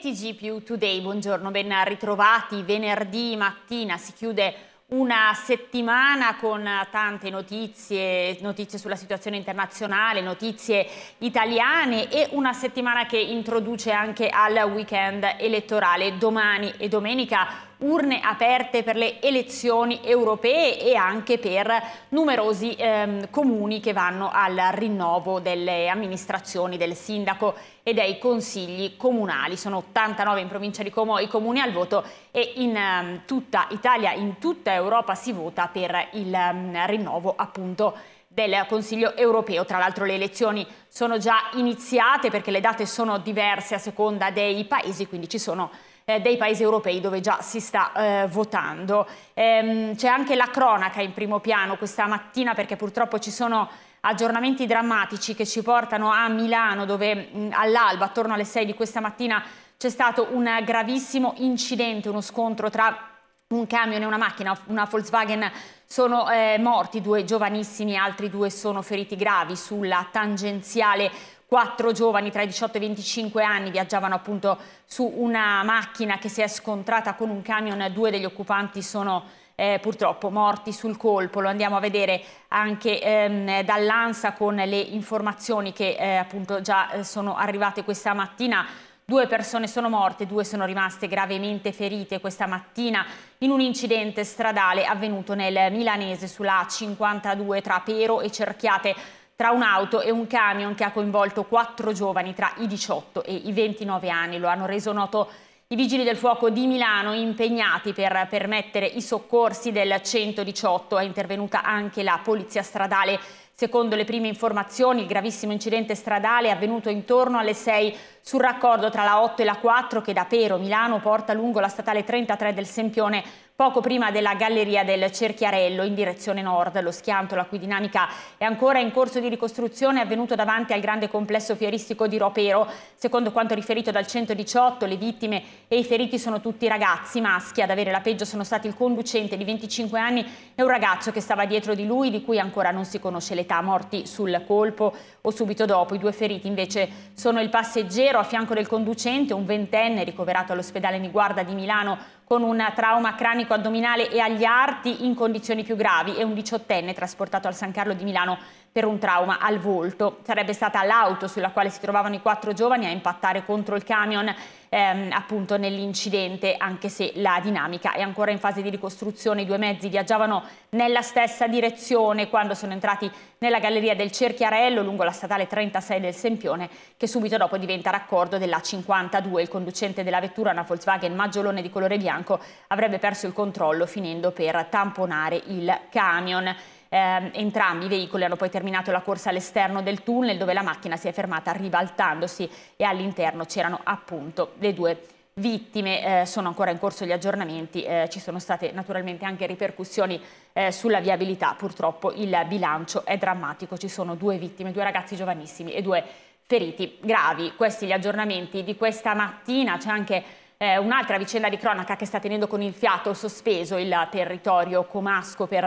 e più Today. Buongiorno, ben ritrovati. Venerdì mattina si chiude una settimana con tante notizie, notizie sulla situazione internazionale, notizie italiane e una settimana che introduce anche al weekend elettorale. Domani e domenica urne aperte per le elezioni europee e anche per numerosi ehm, comuni che vanno al rinnovo delle amministrazioni del sindaco e dei consigli comunali. Sono 89 in provincia di Como i comuni al voto e in ehm, tutta Italia, in tutta Europa si vota per il ehm, rinnovo appunto del Consiglio europeo. Tra l'altro le elezioni sono già iniziate perché le date sono diverse a seconda dei paesi, quindi ci sono eh, dei paesi europei dove già si sta eh, votando. Ehm, C'è anche la cronaca in primo piano questa mattina perché purtroppo ci sono aggiornamenti drammatici che ci portano a Milano dove all'alba, attorno alle 6 di questa mattina, c'è stato un gravissimo incidente, uno scontro tra un camion e una macchina, una Volkswagen, sono eh, morti due giovanissimi, altri due sono feriti gravi sulla tangenziale quattro giovani tra i 18 e i 25 anni viaggiavano appunto su una macchina che si è scontrata con un camion, due degli occupanti sono eh, purtroppo morti sul colpo, lo andiamo a vedere anche ehm, dall'ANSA con le informazioni che eh, appunto già eh, sono arrivate questa mattina. Due persone sono morte, due sono rimaste gravemente ferite questa mattina in un incidente stradale avvenuto nel Milanese sulla 52 tra Pero e Cerchiate tra un'auto e un camion che ha coinvolto quattro giovani tra i 18 e i 29 anni. Lo hanno reso noto i vigili del fuoco di Milano impegnati per permettere i soccorsi del 118. È intervenuta anche la polizia stradale. Secondo le prime informazioni, il gravissimo incidente stradale è avvenuto intorno alle 6 sul raccordo tra la 8 e la 4 che da Pero, Milano, porta lungo la statale 33 del Sempione poco prima della galleria del Cerchiarello in direzione nord. Lo schianto, la cui dinamica è ancora in corso di ricostruzione, è avvenuto davanti al grande complesso fieristico di Ropero. Secondo quanto riferito dal 118, le vittime e i feriti sono tutti ragazzi maschi. Ad avere la peggio sono stati il conducente di 25 anni e un ragazzo che stava dietro di lui, di cui ancora non si conosce l'età, morti sul colpo o subito dopo. I due feriti invece sono il passeggero a fianco del conducente, un ventenne ricoverato all'ospedale Niguarda di Milano, con un trauma cranico addominale e agli arti in condizioni più gravi e un diciottenne trasportato al San Carlo di Milano per un trauma al volto. Sarebbe stata l'auto sulla quale si trovavano i quattro giovani a impattare contro il camion ehm, appunto nell'incidente, anche se la dinamica è ancora in fase di ricostruzione. I due mezzi viaggiavano nella stessa direzione quando sono entrati nella galleria del Cerchiarello lungo la statale 36 del Sempione, che subito dopo diventa raccordo della 52. Il conducente della vettura, una Volkswagen Maggiolone di colore bianco, avrebbe perso il controllo finendo per tamponare il camion. Eh, entrambi i veicoli hanno poi terminato la corsa all'esterno del tunnel dove la macchina si è fermata ribaltandosi e all'interno c'erano appunto le due vittime, eh, sono ancora in corso gli aggiornamenti, eh, ci sono state naturalmente anche ripercussioni eh, sulla viabilità, purtroppo il bilancio è drammatico, ci sono due vittime, due ragazzi giovanissimi e due feriti gravi, questi gli aggiornamenti di questa mattina, c'è anche eh, un'altra vicenda di cronaca che sta tenendo con il fiato sospeso il territorio comasco per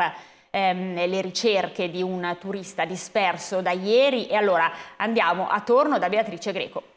Ehm, le ricerche di un turista disperso da ieri e allora andiamo attorno da Beatrice Greco.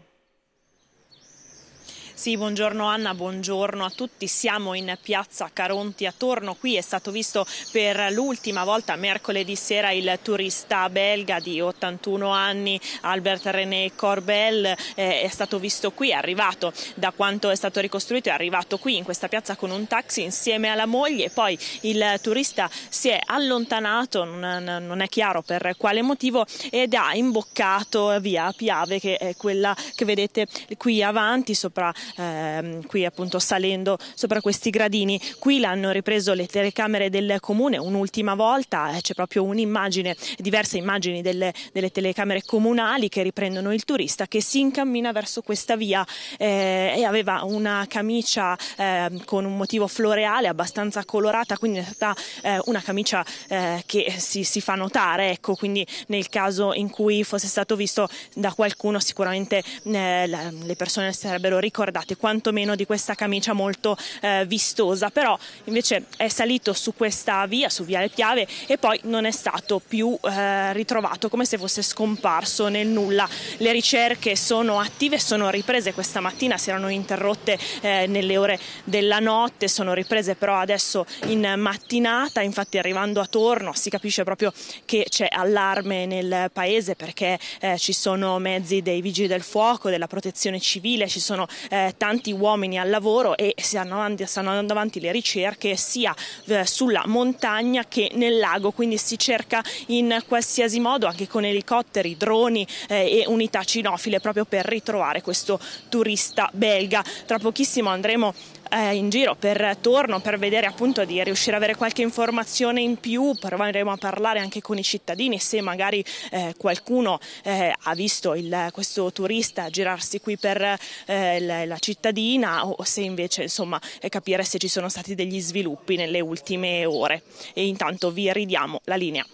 Sì, buongiorno Anna, buongiorno a tutti. Siamo in piazza Caronti a Torno. Qui è stato visto per l'ultima volta mercoledì sera il turista belga di 81 anni, Albert René Corbel. Eh, è stato visto qui, è arrivato da quanto è stato ricostruito, è arrivato qui in questa piazza con un taxi insieme alla moglie. Poi il turista si è allontanato, non, non è chiaro per quale motivo, ed ha imboccato via Piave, che è quella che vedete qui avanti, sopra ehm, qui appunto salendo sopra questi gradini. Qui l'hanno ripreso le telecamere del comune un'ultima volta, eh, c'è proprio un'immagine, diverse immagini delle, delle, telecamere comunali che riprendono il turista che si incammina verso questa via eh, e aveva una camicia eh, con un motivo floreale abbastanza colorata, quindi in realtà eh, una camicia eh, che si, si, fa notare, ecco, quindi nel caso in cui fosse stato visto da qualcuno sicuramente eh, le persone sarebbero ricordate guardate quantomeno di questa camicia molto eh, vistosa, però invece è salito su questa via, su Viale Piave e poi non è stato più eh, ritrovato come se fosse scomparso nel nulla. Le ricerche sono attive, sono riprese questa mattina, si erano interrotte eh, nelle ore della notte, sono riprese però adesso in mattinata, infatti arrivando a Torno si capisce proprio che c'è allarme nel paese perché eh, ci sono mezzi dei vigili del fuoco, della protezione civile, ci sono eh, tanti uomini al lavoro e stanno andando, stanno andando avanti le ricerche sia eh, sulla montagna che nel lago, quindi si cerca in qualsiasi modo anche con elicotteri, droni eh, e unità cinofile proprio per ritrovare questo turista belga. Tra pochissimo andremo eh, in giro per torno per vedere appunto di riuscire ad avere qualche informazione in più, proveremo a parlare anche con i cittadini se magari eh, qualcuno eh, ha visto il, questo turista girarsi qui per eh, la, la cittadina o se invece insomma eh, capire se ci sono stati degli sviluppi nelle ultime ore. E intanto vi ridiamo la linea.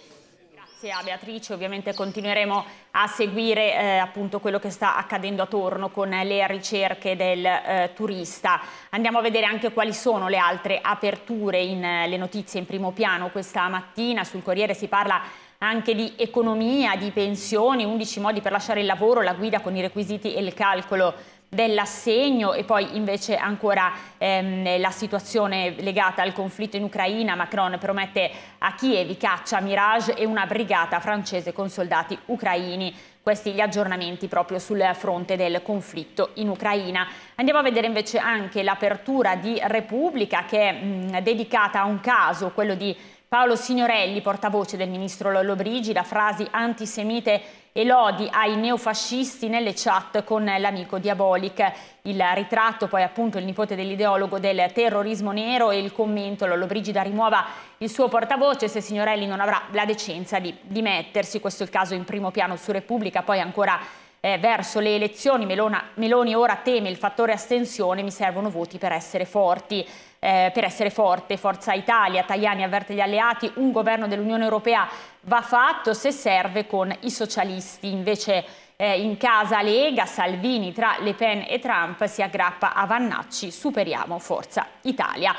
Grazie a Beatrice, ovviamente continueremo a seguire eh, appunto quello che sta accadendo attorno con le ricerche del eh, turista. Andiamo a vedere anche quali sono le altre aperture in eh, le notizie in primo piano questa mattina. Sul Corriere si parla anche di economia, di pensioni, 11 modi per lasciare il lavoro, la guida con i requisiti e il calcolo dell'assegno e poi invece ancora ehm, la situazione legata al conflitto in Ucraina. Macron promette a Kiev caccia Mirage e una brigata francese con soldati ucraini. Questi gli aggiornamenti proprio sul fronte del conflitto in Ucraina. Andiamo a vedere invece anche l'apertura di Repubblica che è mh, dedicata a un caso, quello di Paolo Signorelli, portavoce del ministro Lollobrigida, frasi antisemite e lodi ai neofascisti nelle chat con l'amico Diabolic. Il ritratto, poi appunto il nipote dell'ideologo del terrorismo nero e il commento Lollobrigida rimuova il suo portavoce se Signorelli non avrà la decenza di dimettersi. Questo è il caso in primo piano su Repubblica, poi ancora eh, verso le elezioni. Melona, Meloni ora teme il fattore astensione, mi servono voti per essere forti eh, per essere forte. Forza Italia, Tajani avverte gli alleati, un governo dell'Unione Europea va fatto se serve con i socialisti. Invece eh, in casa Lega, Salvini tra Le Pen e Trump si aggrappa a Vannacci, superiamo Forza Italia.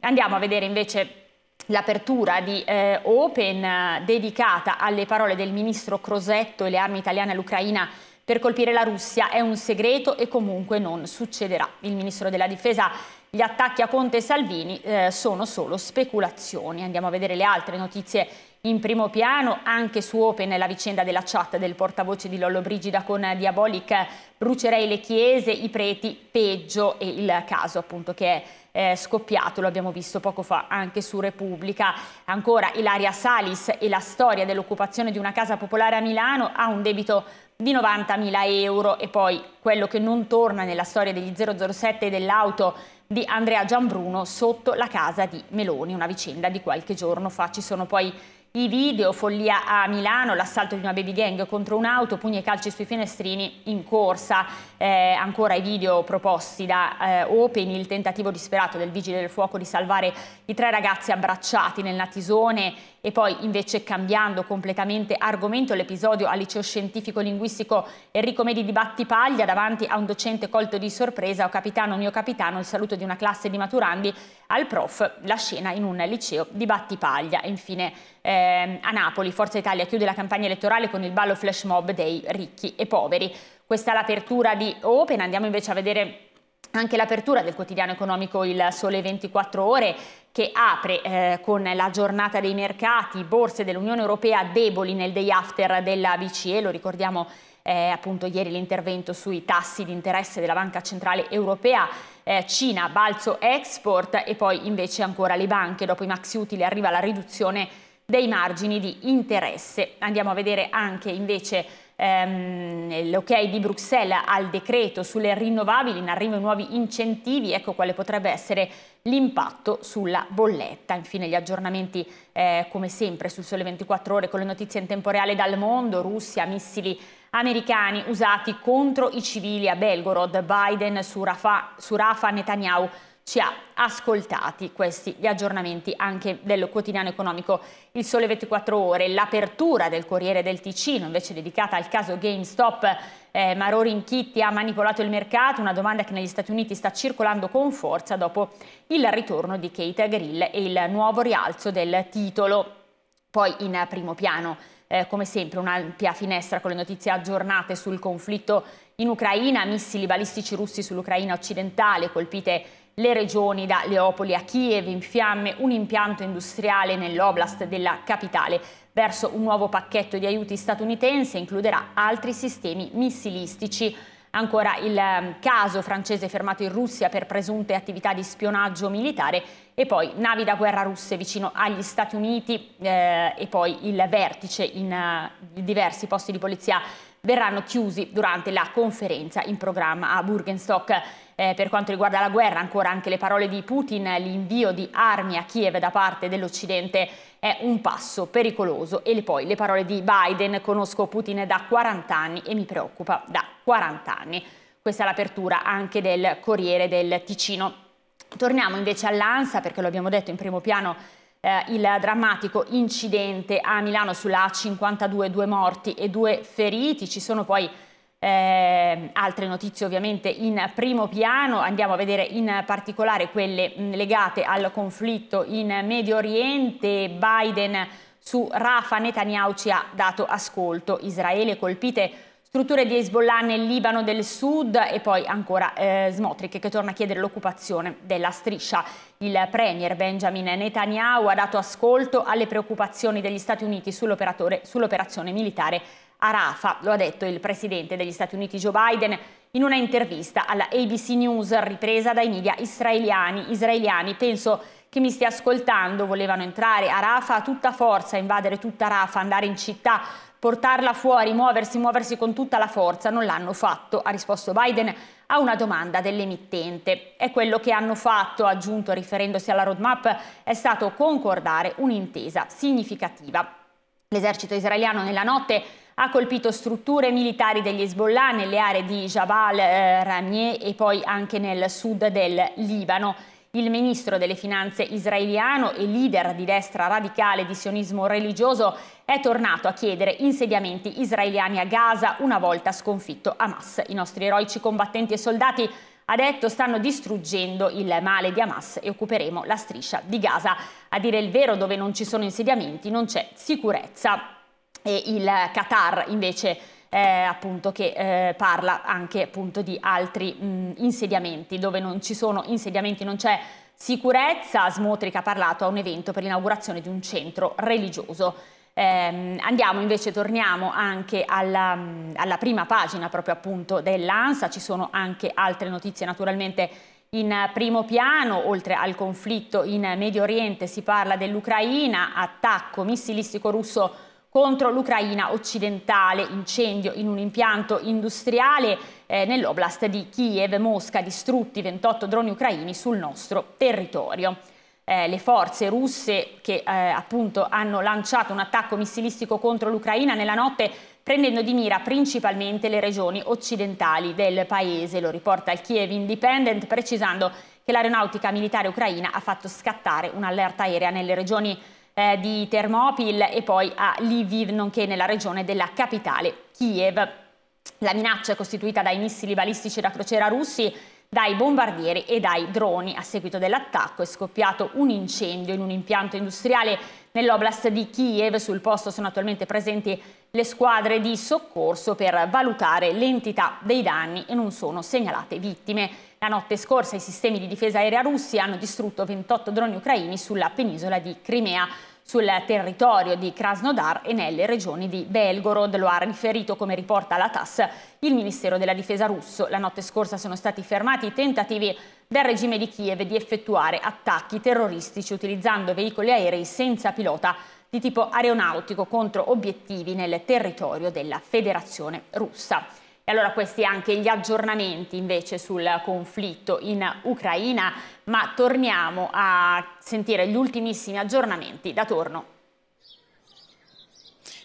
Andiamo a vedere invece l'apertura di eh, Open dedicata alle parole del ministro Crosetto e le armi italiane all'Ucraina per colpire la Russia è un segreto e comunque non succederà. Il ministro della difesa gli attacchi a Conte e Salvini eh, sono solo speculazioni. Andiamo a vedere le altre notizie in primo piano, anche su Open la vicenda della chat del portavoce di Lollo Brigida con Diabolic, eh, brucerei le chiese, i preti, peggio e il caso appunto che è eh, scoppiato, lo abbiamo visto poco fa anche su Repubblica. Ancora Ilaria Salis e la storia dell'occupazione di una casa popolare a Milano ha un debito di 90.000 euro e poi quello che non torna nella storia degli 007 e dell'auto di Andrea Gianbruno sotto la casa di Meloni, una vicenda di qualche giorno fa. Ci sono poi i video, follia a Milano, l'assalto di una baby gang contro un'auto, pugni e calci sui finestrini in corsa. Eh, ancora i video proposti da eh, Open, il tentativo disperato del vigile del fuoco di salvare i tre ragazzi abbracciati nel natisone e poi invece cambiando completamente argomento l'episodio al liceo scientifico linguistico Enrico Medi di Battipaglia davanti a un docente colto di sorpresa o capitano mio capitano il saluto di una classe di maturandi al prof la scena in un liceo di Battipaglia e infine eh, a Napoli Forza Italia chiude la campagna elettorale con il ballo flash mob dei ricchi e poveri questa è l'apertura di Open andiamo invece a vedere anche l'apertura del quotidiano economico Il Sole 24 Ore che apre eh, con la giornata dei mercati, borse dell'Unione Europea deboli nel day after della BCE, lo ricordiamo eh, appunto ieri l'intervento sui tassi di interesse della Banca Centrale Europea, eh, Cina, balzo export e poi invece ancora le banche, dopo i maxi utili arriva la riduzione dei margini di interesse. Andiamo a vedere anche invece Ehm, l'ok di Bruxelles al decreto sulle rinnovabili, in arrivo nuovi incentivi, ecco quale potrebbe essere l'impatto sulla bolletta. Infine gli aggiornamenti eh, come sempre sul Sole 24 Ore con le notizie in tempo reale dal mondo, Russia, missili americani usati contro i civili a Belgorod, Biden su Rafa, su Rafa Netanyahu ci ha ascoltati questi gli aggiornamenti anche del quotidiano economico Il Sole 24 Ore. L'apertura del Corriere del Ticino invece dedicata al caso GameStop eh, Maro Rinchitti ha manipolato il mercato, una domanda che negli Stati Uniti sta circolando con forza dopo il ritorno di Kate Grill e il nuovo rialzo del titolo. Poi in primo piano eh, come sempre un'ampia finestra con le notizie aggiornate sul conflitto in Ucraina, missili balistici russi sull'Ucraina occidentale colpite le regioni da Leopoli a Kiev, in fiamme un impianto industriale nell'oblast della capitale. Verso un nuovo pacchetto di aiuti statunitense includerà altri sistemi missilistici. Ancora il ehm, caso francese fermato in Russia per presunte attività di spionaggio militare e poi navi da guerra russe vicino agli Stati Uniti eh, e poi il vertice in uh, diversi posti di polizia verranno chiusi durante la conferenza in programma a Burgenstock. Eh, per quanto riguarda la guerra, ancora anche le parole di Putin, l'invio di armi a Kiev da parte dell'Occidente è un passo pericoloso e poi le parole di Biden, conosco Putin da 40 anni e mi preoccupa da 40 anni. Questa è l'apertura anche del Corriere del Ticino. Torniamo invece all'ANSA perché lo abbiamo detto in primo piano eh, il drammatico incidente a Milano sulla A52, due morti e due feriti. Ci sono poi eh, altre notizie ovviamente in primo piano, andiamo a vedere in particolare quelle mh, mm, legate al conflitto in Medio Oriente, Biden su Rafa Netanyahu ci ha dato ascolto, Israele colpite strutture di Hezbollah nel Libano del Sud e poi ancora eh, Smotrich che torna a chiedere l'occupazione della striscia. Il premier Benjamin Netanyahu ha dato ascolto alle preoccupazioni degli Stati Uniti sull'operazione militare a Rafa, lo ha detto il presidente degli Stati Uniti Joe Biden in una intervista alla ABC News ripresa dai media israeliani. Israeliani, penso che mi stia ascoltando, volevano entrare a Rafa a tutta forza, invadere tutta Rafa, andare in città, portarla fuori, muoversi, muoversi con tutta la forza, non l'hanno fatto, ha risposto Biden a una domanda dell'emittente. E quello che hanno fatto, aggiunto riferendosi alla roadmap, è stato concordare un'intesa significativa. L'esercito israeliano nella notte ha colpito strutture militari degli Hezbollah nelle aree di Jabal eh, Ramie e poi anche nel sud del Libano il ministro delle finanze israeliano e leader di destra radicale di sionismo religioso è tornato a chiedere insediamenti israeliani a Gaza una volta sconfitto Hamas. I nostri eroici combattenti e soldati ha detto stanno distruggendo il male di Hamas e occuperemo la striscia di Gaza. A dire il vero, dove non ci sono insediamenti non c'è sicurezza. E il Qatar invece eh, appunto, che eh, parla anche appunto, di altri mh, insediamenti, dove non ci sono insediamenti, non c'è sicurezza. Smotrica ha parlato a un evento per l'inaugurazione di un centro religioso. Eh, andiamo invece, torniamo anche alla, alla prima pagina proprio appunto dell'ANSA, ci sono anche altre notizie naturalmente in primo piano, oltre al conflitto in Medio Oriente si parla dell'Ucraina, attacco missilistico russo contro l'Ucraina occidentale, incendio in un impianto industriale eh, nell'oblast di Kiev, Mosca, distrutti 28 droni ucraini sul nostro territorio. Eh, le forze russe che eh, appunto hanno lanciato un attacco missilistico contro l'Ucraina nella notte prendendo di mira principalmente le regioni occidentali del paese, lo riporta il Kiev Independent precisando che l'aeronautica militare ucraina ha fatto scattare un'allerta aerea nelle regioni occidentali eh, di Termopil e poi a Lviv, nonché nella regione della capitale Kiev. La minaccia è costituita dai missili balistici da crociera russi, dai bombardieri e dai droni. A seguito dell'attacco è scoppiato un incendio in un impianto industriale Nell'oblast di Kiev sul posto sono attualmente presenti le squadre di soccorso per valutare l'entità dei danni e non sono segnalate vittime. La notte scorsa i sistemi di difesa aerea russi hanno distrutto 28 droni ucraini sulla penisola di Crimea sul territorio di Krasnodar e nelle regioni di Belgorod. Lo ha riferito, come riporta la TAS, il Ministero della Difesa russo. La notte scorsa sono stati fermati i tentativi del regime di Kiev di effettuare attacchi terroristici utilizzando veicoli aerei senza pilota di tipo aeronautico contro obiettivi nel territorio della Federazione russa allora questi anche gli aggiornamenti invece sul conflitto in Ucraina, ma torniamo a sentire gli ultimissimi aggiornamenti da torno.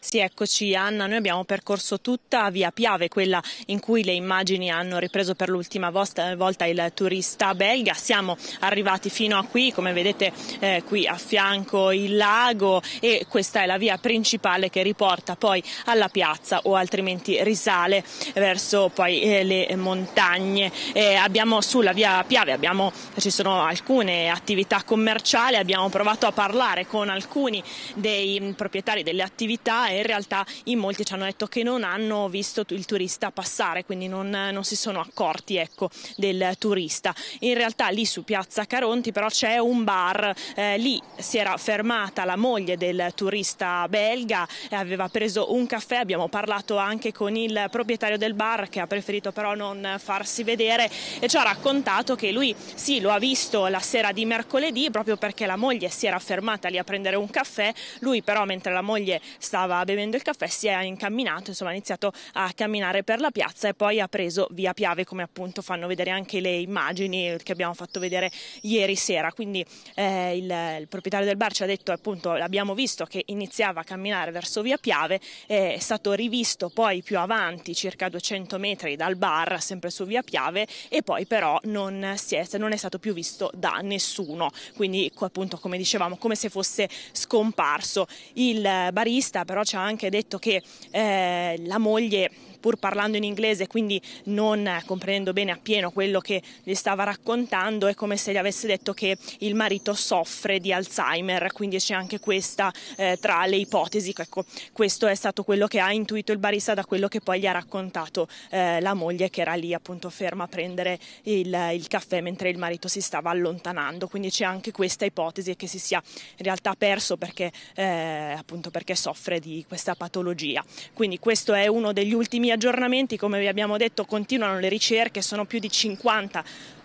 Sì, eccoci Anna, noi abbiamo percorso tutta via Piave, quella in cui le immagini hanno ripreso per l'ultima eh, volta il turista belga. Siamo arrivati fino a qui, come vedete eh, qui a fianco il lago e questa è la via principale che riporta poi alla piazza o altrimenti risale verso poi eh, le montagne. Eh, abbiamo sulla via Piave abbiamo, ci sono alcune attività commerciali, abbiamo provato a parlare con alcuni dei mm, proprietari delle attività in realtà in molti ci hanno detto che non hanno visto il turista passare, quindi non, non si sono accorti ecco, del turista. In realtà lì su Piazza Caronti però c'è un bar, eh, lì si era fermata la moglie del turista belga, eh, aveva preso un caffè, abbiamo parlato anche con il proprietario del bar che ha preferito però non farsi vedere e ci ha raccontato che lui sì lo ha visto la sera di mercoledì proprio perché la moglie si era fermata lì a prendere un caffè, lui però mentre la moglie stava bevendo il caffè si è incamminato, insomma ha iniziato a camminare per la piazza e poi ha preso via Piave come appunto fanno vedere anche le immagini che abbiamo fatto vedere ieri sera. Quindi eh, il, il, proprietario del bar ci ha detto appunto l'abbiamo visto che iniziava a camminare verso via Piave, eh, è stato rivisto poi più avanti circa 200 metri dal bar sempre su via Piave e poi però non è, non, è, stato più visto da nessuno, quindi appunto come dicevamo come se fosse scomparso. Il barista però ci ha ha anche detto che eh, la moglie pur parlando in inglese, quindi non eh, comprendendo bene appieno quello che gli stava raccontando, è come se gli avesse detto che il marito soffre di Alzheimer, quindi c'è anche questa eh, tra le ipotesi. Ecco, questo è stato quello che ha intuito il barista da quello che poi gli ha raccontato eh, la moglie che era lì appunto ferma a prendere il, il caffè mentre il marito si stava allontanando, quindi c'è anche questa ipotesi che si sia in realtà perso perché, eh, appunto perché soffre di questa patologia. Quindi questo è uno degli ultimi aggiornamenti aggiornamenti, come vi abbiamo detto, continuano le ricerche, sono più di 50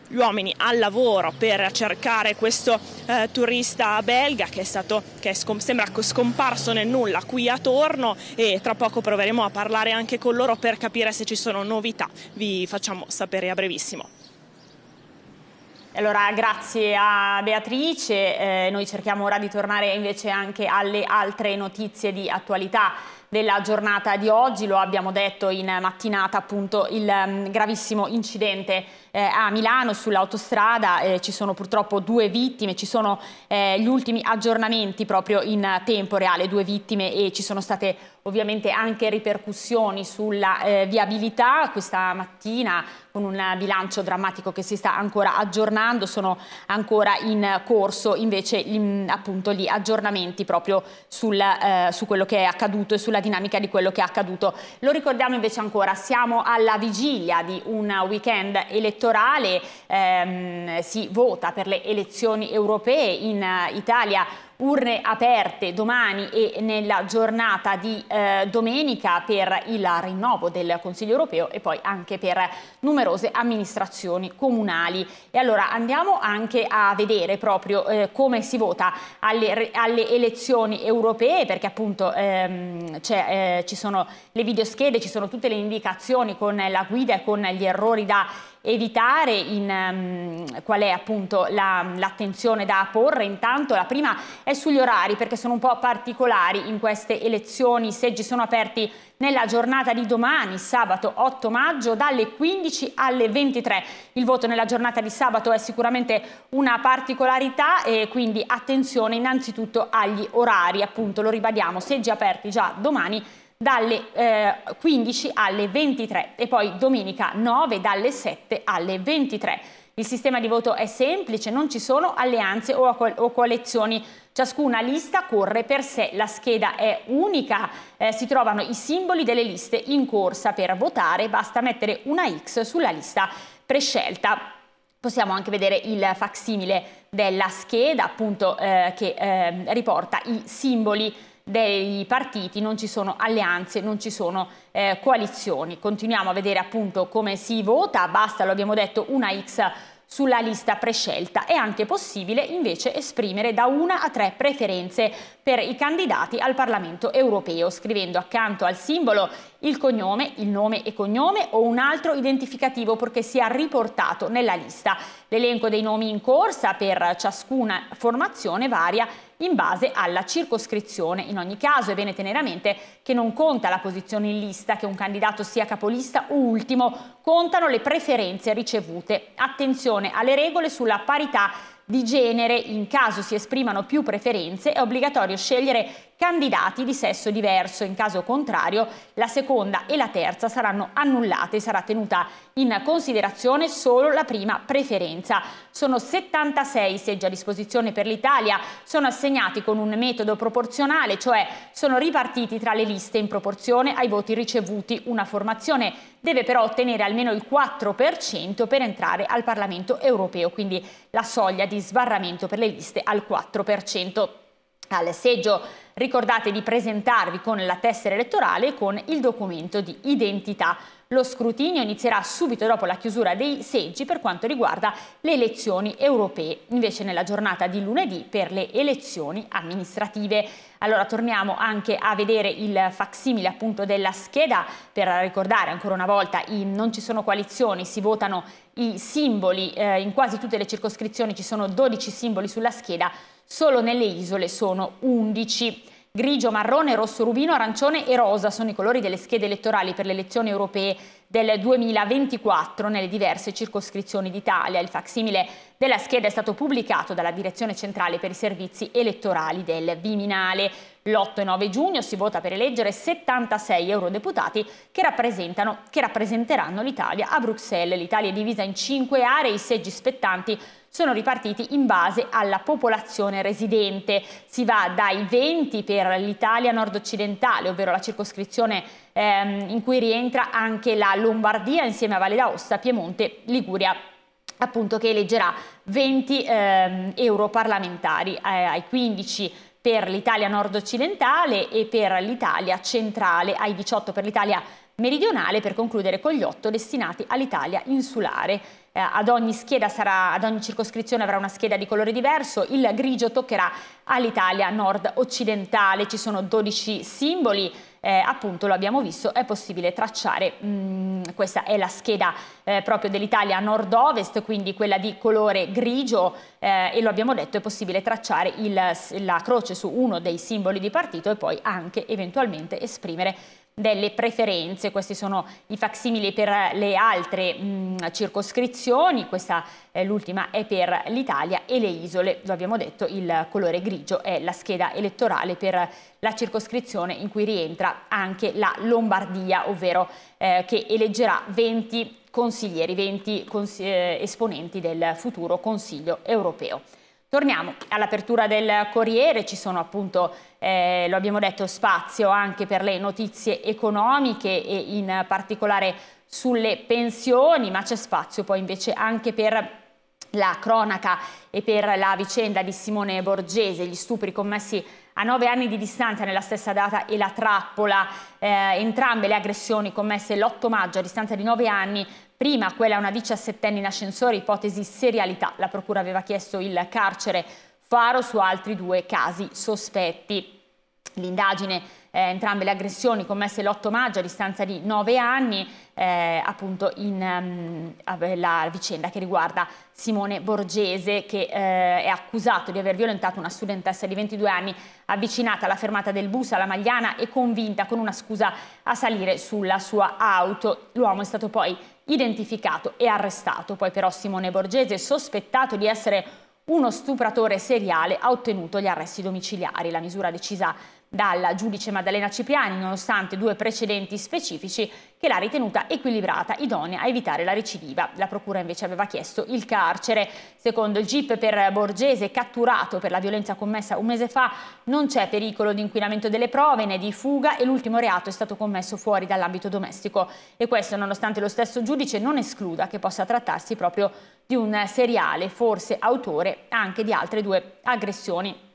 gli uomini al lavoro per cercare questo eh, turista belga che è stato che è scom- sembra scomparso nel nulla qui attorno e tra poco proveremo a parlare anche con loro per capire se ci sono novità. Vi facciamo sapere a brevissimo. Allora, grazie a Beatrice, eh, noi cerchiamo ora di tornare invece anche alle altre notizie di attualità della giornata di oggi, lo abbiamo detto in mattinata appunto il um, gravissimo incidente eh, a Milano sull'autostrada, eh, ci sono purtroppo due vittime, ci sono eh, gli ultimi aggiornamenti proprio in tempo reale, due vittime e ci sono state ovviamente anche ripercussioni sulla eh, viabilità. Questa mattina con un bilancio drammatico che si sta ancora aggiornando, sono ancora in corso invece in, mm, appunto gli aggiornamenti proprio sul, eh, su quello che è accaduto e sulla dinamica di quello che è accaduto. Lo ricordiamo invece ancora, siamo alla vigilia di un weekend elettorale, ehm, si vota per le elezioni europee in Italia, urne aperte domani e nella giornata di eh, domenica per il rinnovo del Consiglio europeo e poi anche per numerose amministrazioni comunali. E allora andiamo anche a vedere proprio eh, come si vota alle, alle, elezioni europee perché appunto ehm, eh, ci sono le videoschede, ci sono tutte le indicazioni con la guida e con gli errori da evitare in, um, qual è appunto l'attenzione da porre intanto la prima è sugli orari perché sono un po' particolari in queste elezioni i seggi sono aperti nella giornata di domani sabato 8 maggio dalle 15 alle 23 il voto nella giornata di sabato è sicuramente una particolarità e quindi attenzione innanzitutto agli orari appunto lo ribadiamo seggi aperti già domani dalle eh, 15 alle 23 e poi domenica 9 dalle 7 alle 23. Il sistema di voto è semplice, non ci sono alleanze o, o coalizioni. Ciascuna lista corre per sé, la scheda è unica, eh, si trovano i simboli delle liste in corsa per votare, basta mettere una X sulla lista prescelta. Possiamo anche vedere il facsimile della scheda appunto eh, che ehm, riporta i simboli dei partiti, non ci sono alleanze, non ci sono eh, coalizioni. Continuiamo a vedere appunto come si vota, basta, lo abbiamo detto, una X sulla lista prescelta. È anche possibile invece esprimere da una a tre preferenze per i candidati al Parlamento europeo, scrivendo accanto al simbolo il cognome, il nome e cognome o un altro identificativo perché sia riportato nella lista. L'elenco dei nomi in corsa per ciascuna formazione varia in base alla circoscrizione. In ogni caso è bene tenere a mente che non conta la posizione in lista, che un candidato sia capolista o ultimo, contano le preferenze ricevute. Attenzione alle regole sulla parità di genere, in caso si esprimano più preferenze, è obbligatorio scegliere candidati di sesso diverso. In caso contrario la seconda e la terza saranno annullate e sarà tenuta in considerazione solo la prima preferenza. Sono 76 seggi a disposizione per l'Italia, sono assegnati con un metodo proporzionale, cioè sono ripartiti tra le liste in proporzione ai voti ricevuti. Una formazione deve però ottenere almeno il 4% per entrare al Parlamento europeo, quindi la soglia di sbarramento per le liste al 4% al seggio ricordate di presentarvi con la tessera elettorale e con il documento di identità. Lo scrutinio inizierà subito dopo la chiusura dei seggi per quanto riguarda le elezioni europee, invece nella giornata di lunedì per le elezioni amministrative. Allora torniamo anche a vedere il facsimile appunto della scheda per ricordare ancora una volta i, non ci sono coalizioni, si votano i simboli, eh, in quasi tutte le circoscrizioni ci sono 12 simboli sulla scheda, Solo nelle isole sono 11. Grigio, marrone, rosso, rubino, arancione e rosa sono i colori delle schede elettorali per le elezioni europee del 2024 nelle diverse circoscrizioni d'Italia. Il facsimile della scheda è stato pubblicato dalla Direzione Centrale per i Servizi Elettorali del Viminale. L'8 e 9 giugno si vota per eleggere 76 eurodeputati che, che rappresenteranno l'Italia a Bruxelles. L'Italia è divisa in cinque aree, i seggi spettanti sono ripartiti in base alla popolazione residente. Si va dai 20 per l'Italia nord-occidentale, ovvero la circoscrizione ehm, in cui rientra anche la Lombardia insieme a Valle d'Aosta, Piemonte, Liguria appunto che eleggerà 20 ehm, europarlamentari eh, ai 15 per l'Italia nord-occidentale e per l'Italia centrale, ai 18 per l'Italia meridionale per concludere con gli 8 destinati all'Italia insulare. Eh, ad, ogni sarà, ad ogni circoscrizione avrà una scheda di colore diverso, il grigio toccherà all'Italia nord-occidentale, ci sono 12 simboli, eh, appunto lo abbiamo visto, è possibile tracciare, mh, mm, questa è la scheda eh, proprio dell'Italia nord-ovest, quindi quella di colore grigio eh, e lo abbiamo detto è possibile tracciare il, la croce su uno dei simboli di partito e poi anche eventualmente esprimere delle preferenze, questi sono i facsimili per eh, le altre mh, mm, circoscrizioni, questa eh, l'ultima è per l'Italia e le isole, lo abbiamo detto, il colore grigio è la scheda elettorale per la circoscrizione in cui rientra anche la Lombardia, ovvero eh, che eleggerà 20 consiglieri, 20 cons eh, esponenti del futuro Consiglio europeo. Torniamo all'apertura del Corriere, ci sono appunto, eh, lo abbiamo detto, spazio anche per le notizie economiche e in particolare sulle pensioni, ma c'è spazio poi invece anche per la cronaca e per la vicenda di Simone Borgese, gli stupri commessi a nove anni di distanza nella stessa data e la trappola, eh, entrambe le aggressioni commesse l'8 maggio a distanza di nove anni, prima quella a una diciassettenne in ascensore, ipotesi serialità, la procura aveva chiesto il carcere faro su altri due casi sospetti. L'indagine, eh, entrambe le aggressioni commesse l'8 maggio a distanza di nove anni, eh, appunto in um, la vicenda che riguarda Simone Borgese che eh, è accusato di aver violentato una studentessa di 22 anni avvicinata alla fermata del bus alla Magliana e convinta con una scusa a salire sulla sua auto. L'uomo è stato poi identificato e arrestato. Poi però Simone Borgese, sospettato di essere uno stupratore seriale, ha ottenuto gli arresti domiciliari. La misura decisa dalla giudice Maddalena Cipriani, nonostante due precedenti specifici che l'ha ritenuta equilibrata, idonea a evitare la recidiva. La procura invece aveva chiesto il carcere. Secondo il GIP per Borgese, catturato per la violenza commessa un mese fa, non c'è pericolo di inquinamento delle prove né di fuga e l'ultimo reato è stato commesso fuori dall'ambito domestico. E questo nonostante lo stesso giudice non escluda che possa trattarsi proprio di un seriale, forse autore anche di altre due aggressioni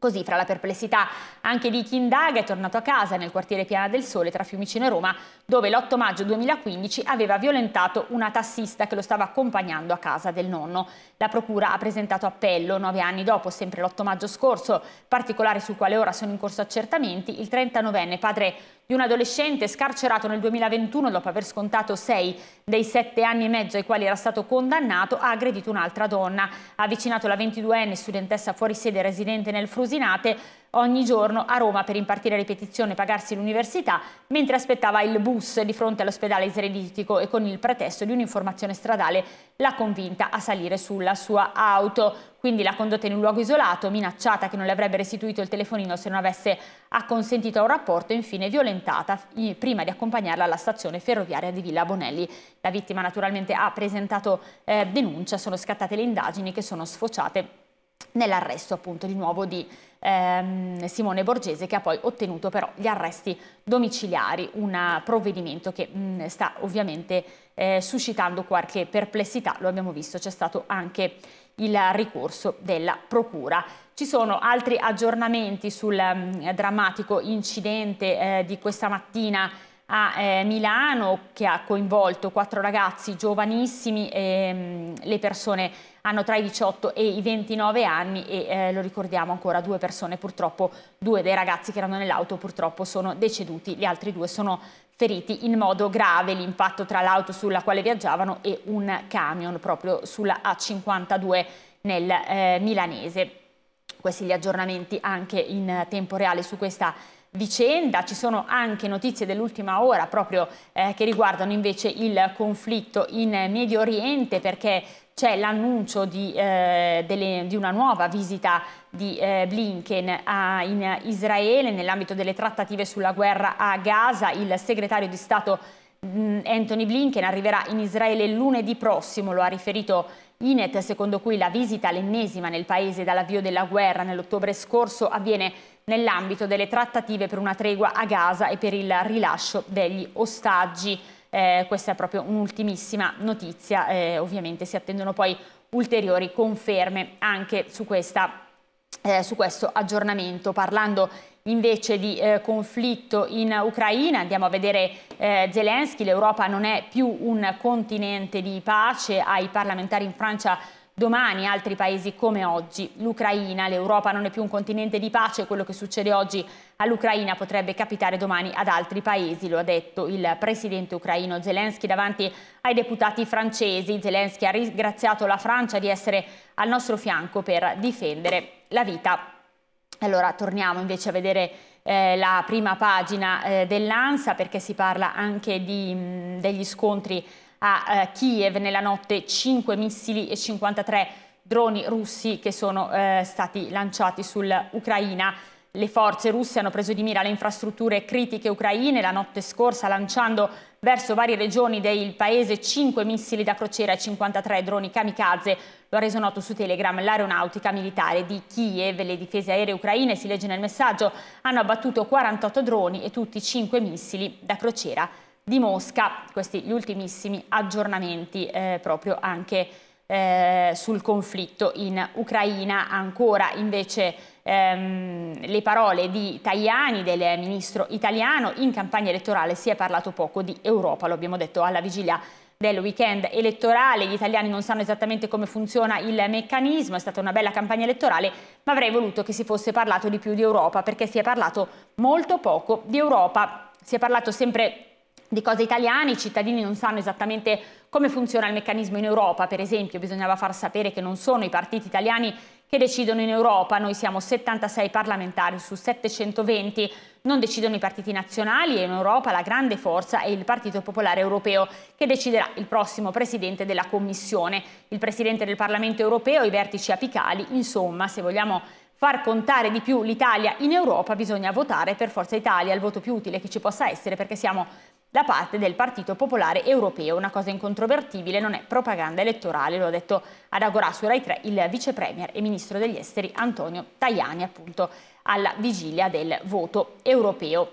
Così, fra la perplessità anche di chi indaga, è tornato a casa nel quartiere Piana del Sole tra Fiumicino e Roma, dove l'8 maggio 2015 aveva violentato una tassista che lo stava accompagnando a casa del nonno. La procura ha presentato appello nove anni dopo, sempre l'8 maggio scorso, particolari sul quale ora sono in corso accertamenti, il 39enne padre di un adolescente scarcerato nel 2021 dopo aver scontato sei dei sette anni e mezzo ai quali era stato condannato, ha aggredito un'altra donna. Ha avvicinato la 22enne studentessa fuori sede residente nel Frusinate ogni giorno a Roma per impartire ripetizione e pagarsi l'università, mentre aspettava il bus di fronte all'ospedale israelitico e con il pretesto di un'informazione stradale l'ha convinta a salire sulla sua auto. Quindi l'ha condotta in un luogo isolato, minacciata che non le avrebbe restituito il telefonino se non avesse acconsentito a un rapporto e infine violentata prima di accompagnarla alla stazione ferroviaria di Villa Bonelli. La vittima naturalmente ha presentato eh, denuncia, sono scattate le indagini che sono sfociate nell'arresto appunto di nuovo di ehm, Simone Borgese che ha poi ottenuto però gli arresti domiciliari, un provvedimento che mh, mm, sta ovviamente eh, suscitando qualche perplessità, lo abbiamo visto, c'è stato anche il ricorso della Procura. Ci sono altri aggiornamenti sul mh, mm, drammatico incidente eh, di questa mattina a eh, Milano che ha coinvolto quattro ragazzi giovanissimi e ehm, mh, le persone hanno tra i 18 e i 29 anni e eh, lo ricordiamo ancora due persone purtroppo, due dei ragazzi che erano nell'auto purtroppo sono deceduti, gli altri due sono feriti in modo grave, l'impatto tra l'auto sulla quale viaggiavano e un camion proprio sulla A52 nel eh, milanese. Questi gli aggiornamenti anche in tempo reale su questa vicenda, ci sono anche notizie dell'ultima ora proprio eh, che riguardano invece il conflitto in Medio Oriente perché c'è l'annuncio di, eh, di, una nuova visita di eh, Blinken a, in Israele nell'ambito delle trattative sulla guerra a Gaza. Il segretario di Stato mh, mm, Anthony Blinken arriverà in Israele lunedì prossimo, lo ha riferito Inet, secondo cui la visita, l'ennesima nel paese dall'avvio della guerra nell'ottobre scorso, avviene nell'ambito delle trattative per una tregua a Gaza e per il rilascio degli ostaggi. Eh, questa è proprio un'ultimissima notizia, eh, ovviamente si attendono poi ulteriori conferme anche su, questa, eh, su questo aggiornamento. Parlando invece di eh, conflitto in Ucraina. Andiamo a vedere eh, Zelensky, l'Europa non è più un continente di pace, ai parlamentari in Francia Domani altri paesi come oggi, l'Ucraina, l'Europa non è più un continente di pace, quello che succede oggi all'Ucraina potrebbe capitare domani ad altri paesi, lo ha detto il presidente ucraino Zelensky davanti ai deputati francesi. Zelensky ha ringraziato la Francia di essere al nostro fianco per difendere la vita. Allora torniamo invece a vedere eh, la prima pagina eh, dell'ANSA perché si parla anche di, mh, degli scontri a eh, Kiev nella notte 5 missili e 53 droni russi che sono eh, stati lanciati sull'Ucraina. Le forze russe hanno preso di mira le infrastrutture critiche ucraine la notte scorsa lanciando verso varie regioni del paese 5 missili da crociera e 53 droni kamikaze. Lo ha reso noto su Telegram l'aeronautica militare di Kiev. Le difese aeree ucraine, si legge nel messaggio, hanno abbattuto 48 droni e tutti 5 missili da crociera di Mosca, questi gli ultimissimi aggiornamenti eh, proprio anche eh, sul conflitto in Ucraina. Ancora invece ehm, le parole di Tajani, del ministro italiano, in campagna elettorale si è parlato poco di Europa, lo abbiamo detto alla vigilia del weekend elettorale, gli italiani non sanno esattamente come funziona il meccanismo, è stata una bella campagna elettorale, ma avrei voluto che si fosse parlato di più di Europa perché si è parlato molto poco di Europa, si è parlato sempre di cose italiane, i cittadini non sanno esattamente come funziona il meccanismo in Europa, per esempio bisognava far sapere che non sono i partiti italiani che decidono in Europa, noi siamo 76 parlamentari su 720, non decidono i partiti nazionali e in Europa la grande forza è il Partito Popolare Europeo che deciderà il prossimo Presidente della Commissione, il Presidente del Parlamento Europeo, i vertici apicali, insomma se vogliamo far contare di più l'Italia in Europa bisogna votare per Forza Italia, il voto più utile che ci possa essere perché siamo da parte del Partito Popolare Europeo. Una cosa incontrovertibile, non è propaganda elettorale, lo ha detto ad Agorà su Rai 3 il vice premier e ministro degli esteri Antonio Tajani, appunto alla vigilia del voto europeo.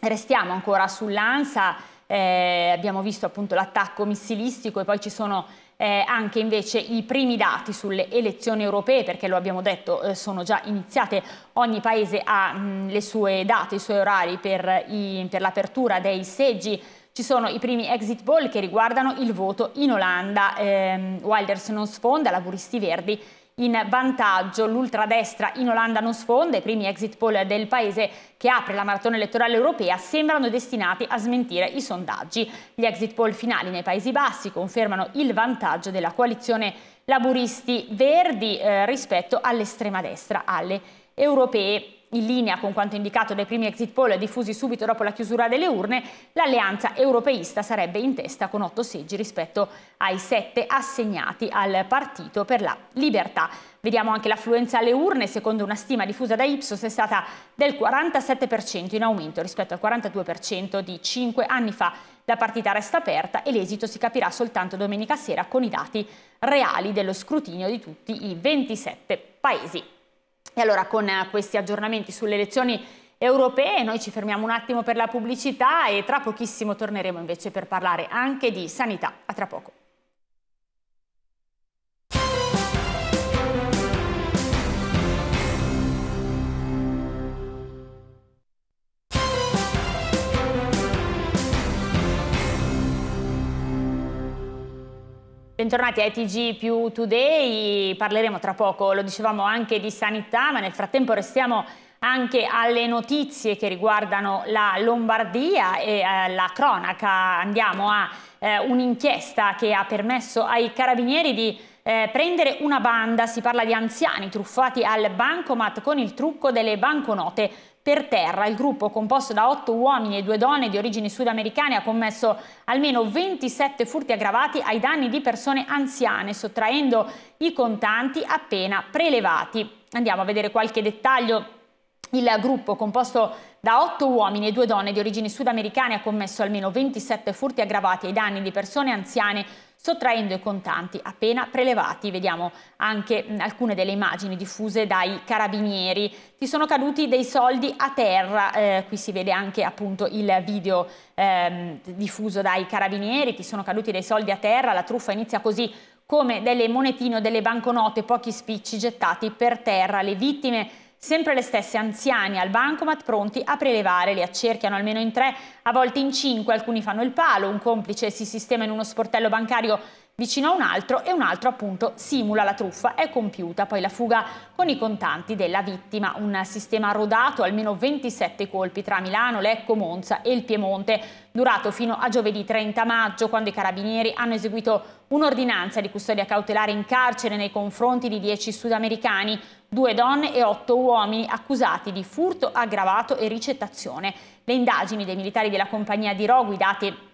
Restiamo ancora sull'ANSA eh, abbiamo visto appunto l'attacco missilistico e poi ci sono eh, anche invece i primi dati sulle elezioni europee, perché lo abbiamo detto, eh, sono già iniziate. Ogni paese ha mh, le sue date, i suoi orari per, per l'apertura dei seggi. Ci sono i primi exit poll che riguardano il voto in Olanda. Eh, Wilders non sfonda, laburisti verdi in vantaggio. L'ultradestra in Olanda non sfonda, i primi exit poll del paese che apre la maratona elettorale europea sembrano destinati a smentire i sondaggi. Gli exit poll finali nei Paesi Bassi confermano il vantaggio della coalizione laburisti verdi eh, rispetto all'estrema destra, alle europee in linea con quanto indicato dai primi exit poll diffusi subito dopo la chiusura delle urne, l'alleanza europeista sarebbe in testa con otto seggi rispetto ai sette assegnati al Partito per la Libertà. Vediamo anche l'affluenza alle urne, secondo una stima diffusa da Ipsos è stata del 47% in aumento rispetto al 42% di cinque anni fa. La partita resta aperta e l'esito si capirà soltanto domenica sera con i dati reali dello scrutinio di tutti i 27 paesi. E allora con eh, questi aggiornamenti sulle elezioni europee noi ci fermiamo un attimo per la pubblicità e tra pochissimo torneremo invece per parlare anche di sanità. A tra poco. Bentornati a ETG più Today, parleremo tra poco, lo dicevamo anche di sanità, ma nel frattempo restiamo anche alle notizie che riguardano la Lombardia e eh, la cronaca. Andiamo a eh, un'inchiesta che ha permesso ai carabinieri di eh, prendere una banda, si parla di anziani truffati al bancomat con il trucco delle banconote per terra. Il gruppo, composto da otto uomini e due donne di origini sudamericane, ha commesso almeno 27 furti aggravati ai danni di persone anziane, sottraendo i contanti appena prelevati. Andiamo a vedere qualche dettaglio. Il gruppo, composto da otto uomini e due donne di origini sudamericane ha commesso almeno 27 furti aggravati ai danni di persone anziane sottraendo i contanti appena prelevati. Vediamo anche alcune delle immagini diffuse dai carabinieri. Ti sono caduti dei soldi a terra, eh, qui si vede anche appunto il video eh, diffuso dai carabinieri, ti sono caduti dei soldi a terra, la truffa inizia così come delle monetine o delle banconote, pochi spicci gettati per terra. Le vittime Sempre le stesse anziane al bancomat pronti a prelevare, li accerchiano almeno in tre, a volte in cinque, alcuni fanno il palo, un complice si sistema in uno sportello bancario vicino a un altro e un altro appunto simula la truffa È compiuta poi la fuga con i contanti della vittima. Un sistema rodato, almeno 27 colpi tra Milano, Lecco, Monza e il Piemonte, durato fino a giovedì 30 maggio quando i carabinieri hanno eseguito un'ordinanza di custodia cautelare in carcere nei confronti di 10 sudamericani, due donne e otto uomini accusati di furto aggravato e ricettazione. Le indagini dei militari della compagnia di Ro guidate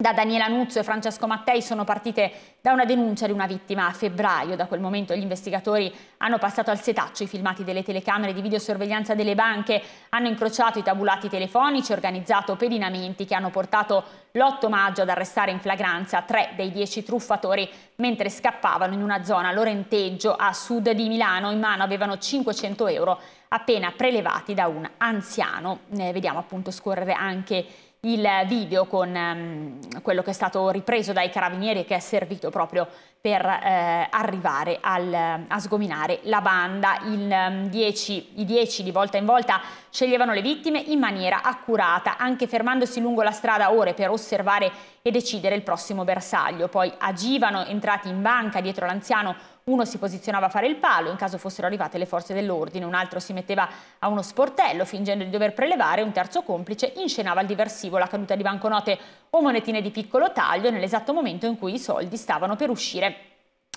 da Daniela Nuzzo e Francesco Mattei sono partite da una denuncia di una vittima a febbraio. Da quel momento gli investigatori hanno passato al setaccio i filmati delle telecamere di videosorveglianza delle banche, hanno incrociato i tabulati telefonici, organizzato pedinamenti che hanno portato l'8 maggio ad arrestare in flagranza tre dei dieci truffatori mentre scappavano in una zona Lorenteggio a sud di Milano. In mano avevano 500 euro appena prelevati da un anziano. Ne vediamo appunto scorrere anche il video con um, quello che è stato ripreso dai carabinieri e che è servito proprio per eh, arrivare al, a sgominare la banda. Il, mm, dieci, I dieci di volta in volta sceglievano le vittime in maniera accurata, anche fermandosi lungo la strada ore per osservare e decidere il prossimo bersaglio. Poi agivano, entrati in banca dietro l'anziano, uno si posizionava a fare il palo in caso fossero arrivate le forze dell'ordine, un altro si metteva a uno sportello fingendo di dover prelevare, un terzo complice inscenava il diversivo, la caduta di banconote o monetine di piccolo taglio nell'esatto momento in cui i soldi stavano per uscire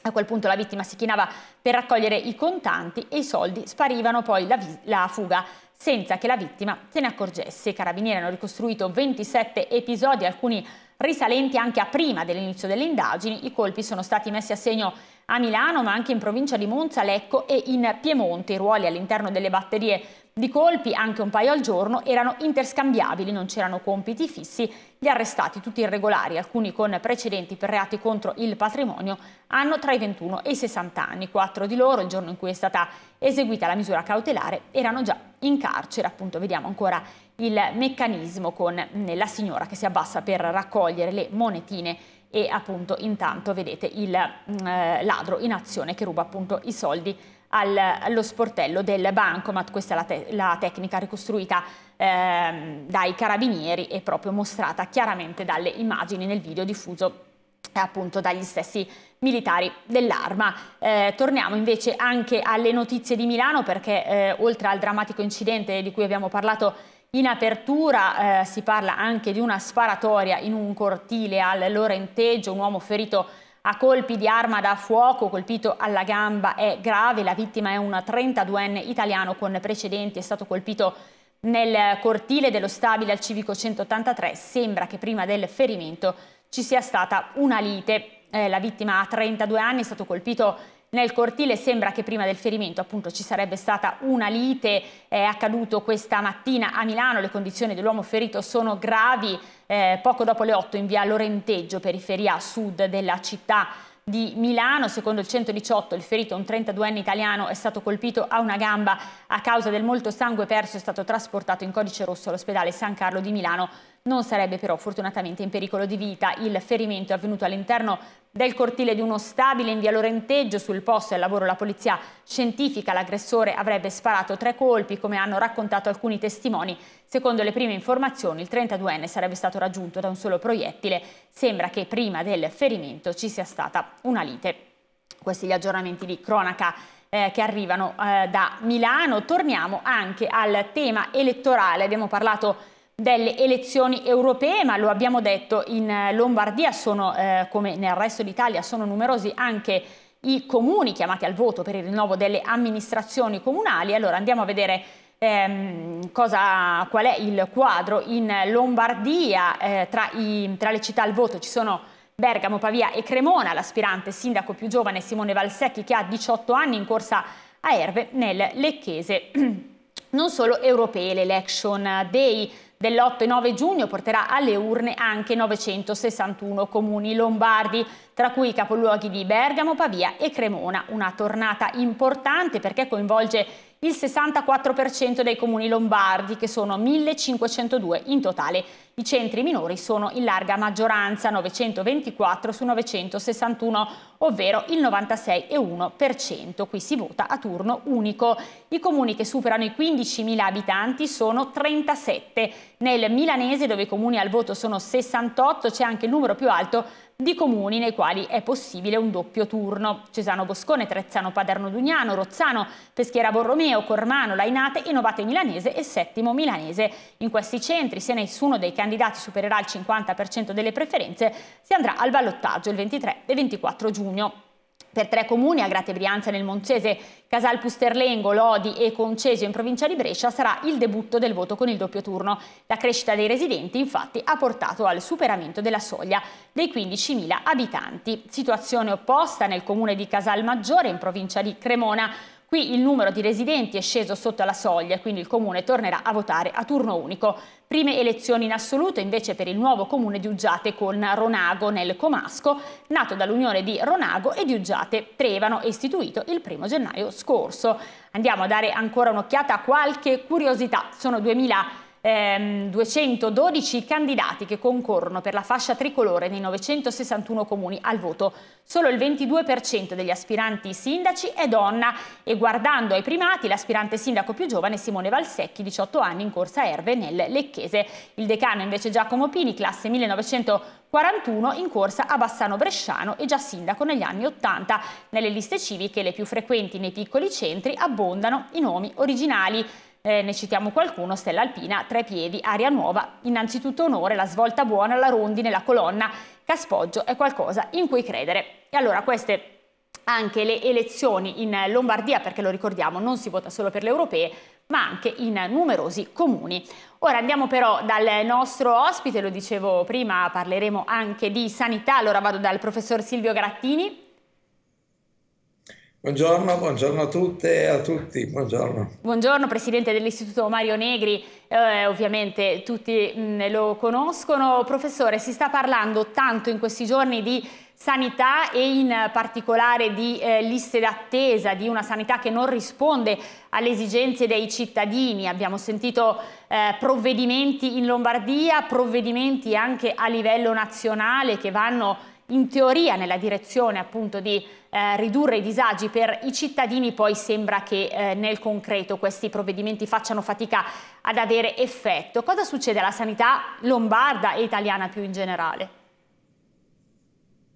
a quel punto la vittima si chinava per raccogliere i contanti e i soldi sparivano poi la, la fuga senza che la vittima se ne accorgesse. I carabinieri hanno ricostruito 27 episodi, alcuni risalenti anche a prima dell'inizio delle indagini. I colpi sono stati messi a segno a Milano, ma anche in provincia di Monza, Lecco e in Piemonte. I ruoli all'interno delle batterie di colpi, anche un paio al giorno, erano interscambiabili, non c'erano compiti fissi. Gli arrestati, tutti irregolari, alcuni con precedenti per reati contro il patrimonio, hanno tra i 21 e i 60 anni. Quattro di loro, il giorno in cui è stata eseguita la misura cautelare, erano già in carcere. Appunto, vediamo ancora il meccanismo con eh, la signora che si abbassa per raccogliere le monetine e appunto intanto vedete il mm, eh, ladro in azione che ruba appunto i soldi al, allo sportello del bancomat. Questa è la, te la tecnica ricostruita ehm, dai carabinieri e proprio mostrata chiaramente dalle immagini nel video diffuso eh, appunto dagli stessi militari dell'arma. Eh, torniamo invece anche alle notizie di Milano perché eh, oltre al drammatico incidente di cui abbiamo parlato in apertura eh, si parla anche di una sparatoria in un cortile al Lorenteggio, un uomo ferito a colpi di arma da fuoco colpito alla gamba è grave, la vittima è un 32enne italiano con precedenti, è stato colpito nel cortile dello stabile al civico 183, sembra che prima del ferimento ci sia stata una lite. Eh, la vittima ha 32 anni, è stato colpito nel cortile. Sembra che prima del ferimento appunto ci sarebbe stata una lite, è eh, accaduto questa mattina a Milano, le condizioni dell'uomo ferito sono gravi, eh, poco dopo le 8 in via Lorenteggio, periferia sud della città di Milano. Secondo il 118 il ferito, un 32enne italiano, è stato colpito a una gamba a causa del molto sangue perso e è stato trasportato in codice rosso all'ospedale San Carlo di Milano non sarebbe però fortunatamente in pericolo di vita. Il ferimento è avvenuto all'interno del cortile di uno stabile in via Lorenteggio. Sul posto del lavoro la polizia scientifica. L'aggressore avrebbe sparato tre colpi, come hanno raccontato alcuni testimoni. Secondo le prime informazioni, il 32enne sarebbe stato raggiunto da un solo proiettile. Sembra che prima del ferimento ci sia stata una lite. Questi gli aggiornamenti di cronaca eh, che arrivano eh, da Milano. Torniamo anche al tema elettorale. Abbiamo parlato delle elezioni europee, ma lo abbiamo detto, in eh, Lombardia sono, eh, come nel resto d'Italia, sono numerosi anche i comuni chiamati al voto per il rinnovo delle amministrazioni comunali. Allora andiamo a vedere ehm, cosa, qual è il quadro in Lombardia. Eh, tra, i, tra le città al voto ci sono Bergamo, Pavia e Cremona, l'aspirante sindaco più giovane Simone Valsecchi che ha 18 anni in corsa a Erve nel Lecchese. non solo europee. L'election day dell'8-9 e giugno porterà alle urne anche 961 comuni lombardi, tra cui i capoluoghi di Bergamo, Pavia e Cremona. Una tornata importante perché coinvolge il 64% dei comuni lombardi, che sono 1502 in totale. I centri minori sono in larga maggioranza, 924 su 961, ovvero il 96,1%. Qui si vota a turno unico. I comuni che superano i 15.000 abitanti sono 37. Nel Milanese, dove i comuni al voto sono 68, c'è anche il numero più alto di comuni nei quali è possibile un doppio turno. Cesano Boscone, Trezzano Paderno Dugnano, Rozzano, Peschiera Borromeo, Cormano, Lainate e Novate Milanese e Settimo Milanese. In questi centri, se nessuno dei candidati supererà il 50% delle preferenze, si andrà al ballottaggio il 23 e 24 giugno per tre comuni, a Grate Brianza nel Monzese, Casal Pusterlengo, Lodi e Concesio in provincia di Brescia, sarà il debutto del voto con il doppio turno. La crescita dei residenti infatti ha portato al superamento della soglia dei 15.000 abitanti. Situazione opposta nel comune di Casal Maggiore in provincia di Cremona, Qui il numero di residenti è sceso sotto la soglia e quindi il comune tornerà a votare a turno unico. Prime elezioni in assoluto invece per il nuovo comune di Uggiate con Ronago nel Comasco, nato dall'unione di Ronago e di Uggiate Trevano istituito il 1 gennaio scorso. Andiamo a dare ancora un'occhiata a qualche curiosità. Sono 2000 ehm, 212 candidati che concorrono per la fascia tricolore nei 961 comuni al voto. Solo il 22% degli aspiranti sindaci è donna e guardando ai primati l'aspirante sindaco più giovane Simone Valsecchi, 18 anni, in corsa Erve nel Lecchese. Il decano invece Giacomo Pini, classe 1941, in corsa a Bassano Bresciano e già sindaco negli anni 80. Nelle liste civiche le più frequenti nei piccoli centri abbondano i nomi originali. Eh, ne citiamo qualcuno, Stella Alpina, Tre Piedi, Aria Nuova, innanzitutto onore, la svolta buona, la rondine, la colonna, Caspoggio è qualcosa in cui credere. E allora queste anche le elezioni in Lombardia, perché lo ricordiamo, non si vota solo per le europee, ma anche in numerosi comuni. Ora andiamo però dal nostro ospite, lo dicevo prima, parleremo anche di sanità, allora vado dal professor Silvio Grattini, Buongiorno, buongiorno, a tutte e a tutti, buongiorno. Buongiorno Presidente dell'Istituto Mario Negri, eh, ovviamente tutti mh, mm, lo conoscono. Professore, si sta parlando tanto in questi giorni di sanità e in particolare di eh, liste d'attesa, di una sanità che non risponde alle esigenze dei cittadini. Abbiamo sentito eh, provvedimenti in Lombardia, provvedimenti anche a livello nazionale che vanno in teoria nella direzione appunto di eh, ridurre i disagi per i cittadini, poi sembra che eh, nel concreto questi provvedimenti facciano fatica ad avere effetto. Cosa succede alla sanità lombarda e italiana più in generale?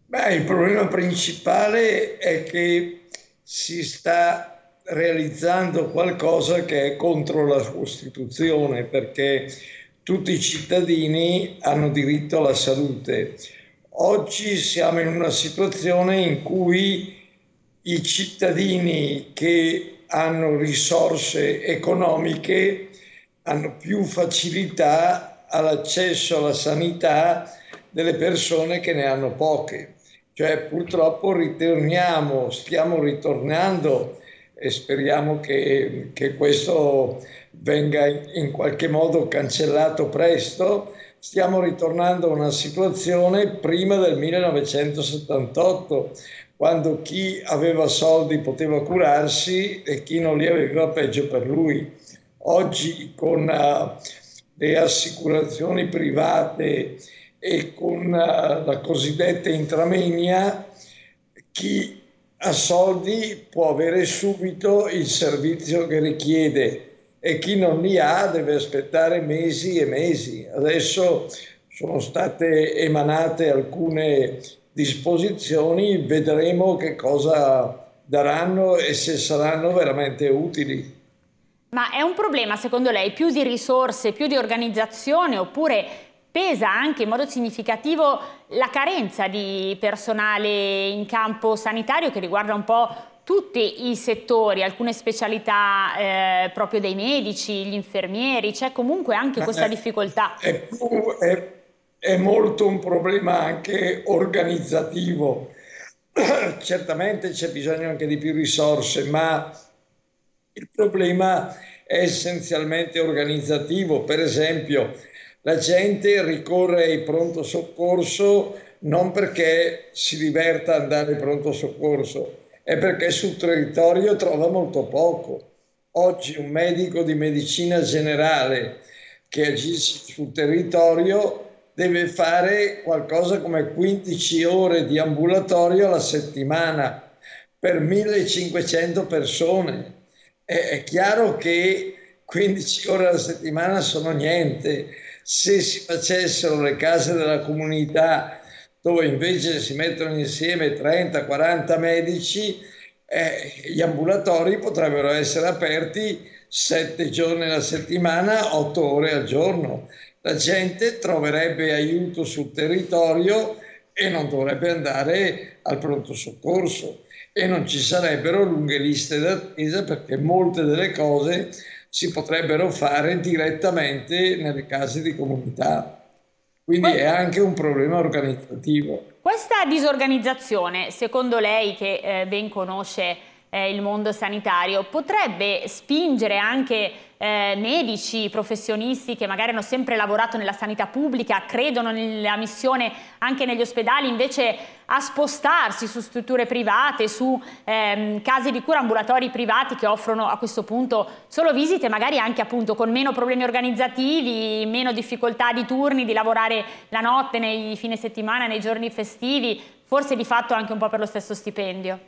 Beh, il problema principale è che si sta realizzando qualcosa che è contro la Costituzione perché tutti i cittadini hanno diritto alla salute Oggi siamo in una situazione in cui i cittadini che hanno risorse economiche hanno più facilità all'accesso alla sanità delle persone che ne hanno poche. Cioè purtroppo ritorniamo, stiamo ritornando e speriamo che, che questo venga in qualche modo cancellato presto stiamo ritornando a una situazione prima del 1978, quando chi aveva soldi poteva curarsi e chi non li aveva peggio per lui. Oggi con uh, le assicurazioni private e con uh, la cosiddetta intramenia, chi ha soldi può avere subito il servizio che richiede e chi non li ha deve aspettare mesi e mesi. Adesso sono state emanate alcune disposizioni, vedremo che cosa daranno e se saranno veramente utili. Ma è un problema secondo lei più di risorse, più di organizzazione oppure pesa anche in modo significativo la carenza di personale in campo sanitario che riguarda un po' tutti i settori, alcune specialità eh, proprio dei medici, gli infermieri, c'è comunque anche eh, questa eh, difficoltà. È, è, è, molto un problema anche organizzativo. Certamente c'è bisogno anche di più risorse, ma il problema è essenzialmente organizzativo. Per esempio, la gente ricorre ai pronto soccorso non perché si diverta ad andare pronto soccorso, è perché sul territorio trova molto poco. Oggi un medico di medicina generale che agisce sul territorio deve fare qualcosa come 15 ore di ambulatorio alla settimana per 1500 persone. È chiaro che 15 ore alla settimana sono niente. Se si facessero le case della comunità dove invece si mettono insieme 30-40 medici, eh, gli ambulatori potrebbero essere aperti sette giorni alla settimana, otto ore al giorno. La gente troverebbe aiuto sul territorio e non dovrebbe andare al pronto soccorso e non ci sarebbero lunghe liste d'attesa perché molte delle cose si potrebbero fare direttamente nelle case di comunità. Quindi è anche un problema organizzativo. Questa disorganizzazione, secondo lei che eh, ben conosce eh, il mondo sanitario, potrebbe spingere anche eh, medici, professionisti che magari hanno sempre lavorato nella sanità pubblica, credono nella missione anche negli ospedali, invece a spostarsi su strutture private, su ehm, case di cura ambulatori privati che offrono a questo punto solo visite, magari anche appunto con meno problemi organizzativi, meno difficoltà di turni, di lavorare la notte, nei fine settimana, nei giorni festivi, forse di fatto anche un po' per lo stesso stipendio.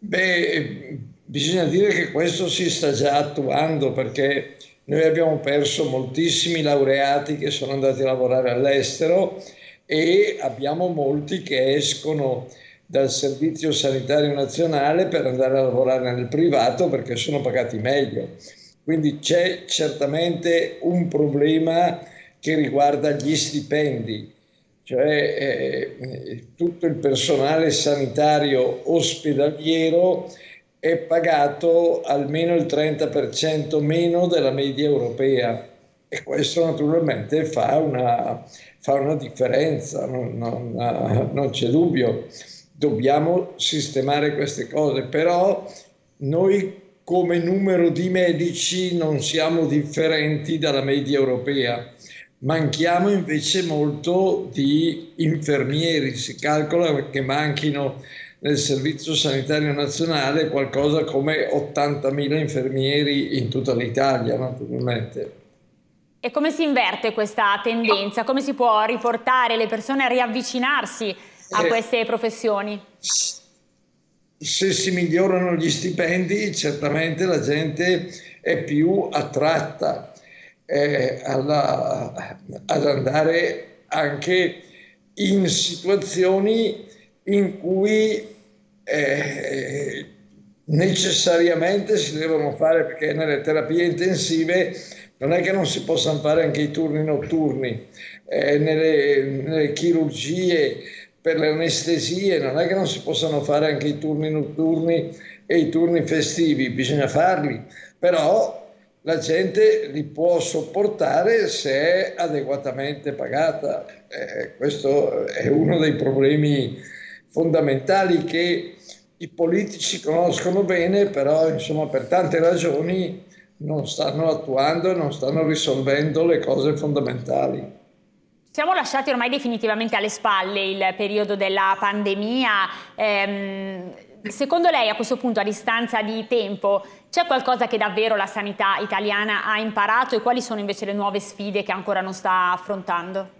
Beh, Bisogna dire che questo si sta già attuando perché noi abbiamo perso moltissimi laureati che sono andati a lavorare all'estero e abbiamo molti che escono dal Servizio Sanitario Nazionale per andare a lavorare nel privato perché sono pagati meglio. Quindi c'è certamente un problema che riguarda gli stipendi, cioè eh, tutto il personale sanitario ospedaliero è pagato almeno il 30% meno della media europea e questo naturalmente fa una, fa una differenza, non, non, eh, non c'è dubbio. Dobbiamo sistemare queste cose, però noi come numero di medici non siamo differenti dalla media europea. Manchiamo invece molto di infermieri, si calcola che manchino nel Servizio Sanitario Nazionale qualcosa come 80.000 infermieri in tutta l'Italia, naturalmente. E come si inverte questa tendenza? Come si può riportare le persone a riavvicinarsi a eh. queste professioni? Se si migliorano gli stipendi, certamente la gente è più attratta eh, alla, ad andare anche in situazioni in cui eh, necessariamente si devono fare, perché nelle terapie intensive non è che non si possano fare anche i turni notturni, eh, nelle, nelle chirurgie per le anestesie non è che non si possano fare anche i turni notturni e i turni festivi, bisogna farli, però la gente li può sopportare se è adeguatamente pagata. Eh, questo è uno dei problemi fondamentali che i politici conoscono bene, però insomma, per tante ragioni non stanno attuando, non stanno risolvendo le cose fondamentali. Siamo lasciati ormai definitivamente alle spalle il periodo della pandemia. Ehm, secondo lei a questo punto, a distanza di tempo, c'è qualcosa che davvero la sanità italiana ha imparato e quali sono invece le nuove sfide che ancora non sta affrontando?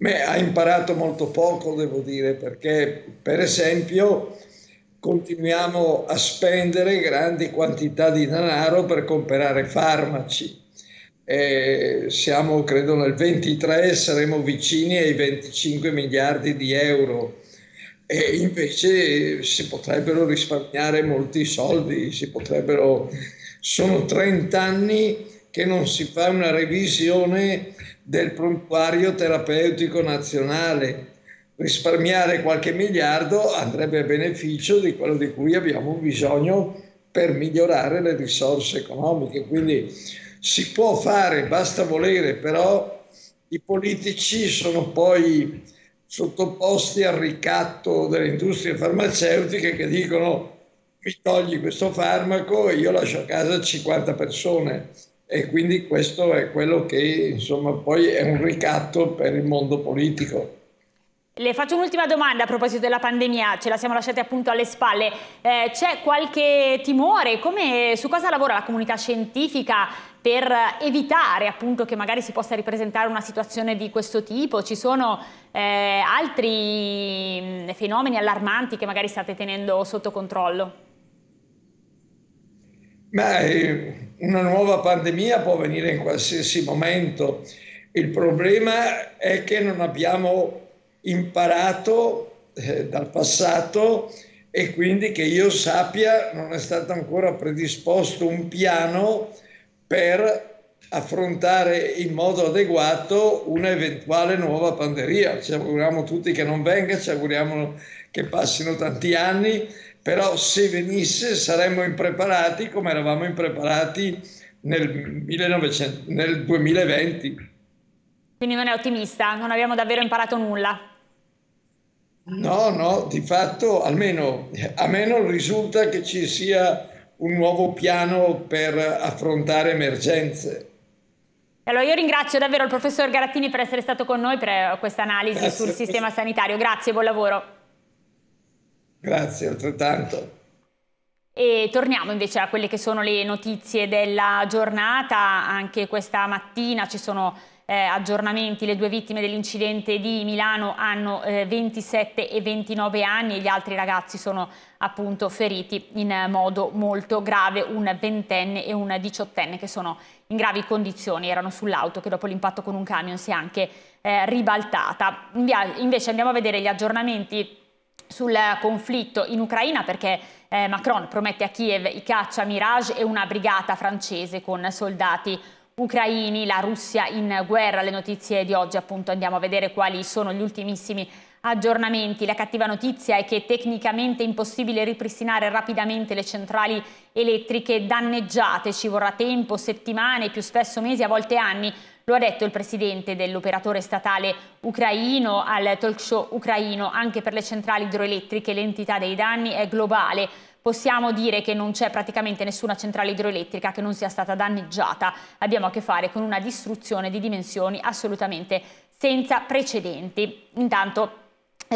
Beh, ha imparato molto poco, devo dire, perché per esempio continuiamo a spendere grandi quantità di denaro per comprare farmaci. E siamo, credo, nel 23 saremo vicini ai 25 miliardi di euro e invece si potrebbero risparmiare molti soldi, si potrebbero... sono 30 anni che non si fa una revisione del prontuario terapeutico nazionale. Risparmiare qualche miliardo andrebbe a beneficio di quello di cui abbiamo bisogno per migliorare le risorse economiche. Quindi si può fare, basta volere, però i politici sono poi sottoposti al ricatto delle industrie farmaceutiche che dicono mi togli questo farmaco e io lascio a casa 50 persone e quindi questo è quello che insomma poi è un ricatto per il mondo politico. Le faccio un'ultima domanda a proposito della pandemia, ce la siamo lasciati appunto alle spalle. Eh, c'è qualche timore? Come, su cosa lavora la comunità scientifica per evitare appunto che magari si possa ripresentare una situazione di questo tipo? Ci sono eh, altri mm, fenomeni allarmanti che magari state tenendo sotto controllo? Beh, una nuova pandemia può venire in qualsiasi momento. Il problema è che non abbiamo imparato eh, dal passato e quindi che io sappia non è stato ancora predisposto un piano per affrontare in modo adeguato un'eventuale nuova pandemia. Ci auguriamo tutti che non venga, ci auguriamo che passino tanti anni, però se venisse saremmo impreparati come eravamo impreparati nel, 1900, nel 2020. Quindi non è ottimista, non abbiamo davvero imparato nulla. No, no, di fatto almeno a me non risulta che ci sia un nuovo piano per affrontare emergenze allora io ringrazio davvero il professor Garattini per essere stato con noi per eh, questa analisi sul sistema sanitario. Grazie, buon lavoro. Grazie, altrettanto. E torniamo invece a quelle che sono le notizie della giornata. Anche questa mattina ci sono eh, aggiornamenti. Le due vittime dell'incidente di Milano hanno eh, 27 e 29 anni e gli altri ragazzi sono appunto feriti in modo molto grave, un ventenne e un diciottenne che sono in gravi condizioni, erano sull'auto che dopo l'impatto con un camion si è anche eh, ribaltata. Invece andiamo a vedere gli aggiornamenti sul conflitto in Ucraina perché eh, Macron promette a Kiev i caccia Mirage e una brigata francese con soldati ucraini, la Russia in guerra, le notizie di oggi appunto andiamo a vedere quali sono gli ultimissimi aggiornamenti. La cattiva notizia è che è tecnicamente impossibile ripristinare rapidamente le centrali elettriche danneggiate. Ci vorrà tempo, settimane, più spesso mesi, a volte anni. Lo ha detto il presidente dell'operatore statale ucraino al talk show ucraino. Anche per le centrali idroelettriche l'entità dei danni è globale possiamo dire che non c'è praticamente nessuna centrale idroelettrica che non sia stata danneggiata. Abbiamo a che fare con una distruzione di dimensioni assolutamente senza precedenti. Intanto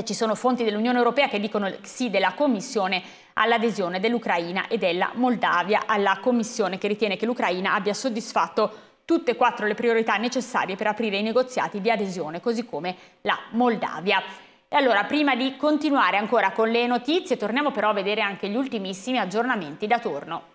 ci sono fonti dell'Unione Europea che dicono sì della Commissione all'adesione dell'Ucraina e della Moldavia alla Commissione che ritiene che l'Ucraina abbia soddisfatto tutte e quattro le priorità necessarie per aprire i negoziati di adesione, così come la Moldavia. E allora, prima di continuare ancora con le notizie, torniamo però a vedere anche gli ultimissimi aggiornamenti da torno.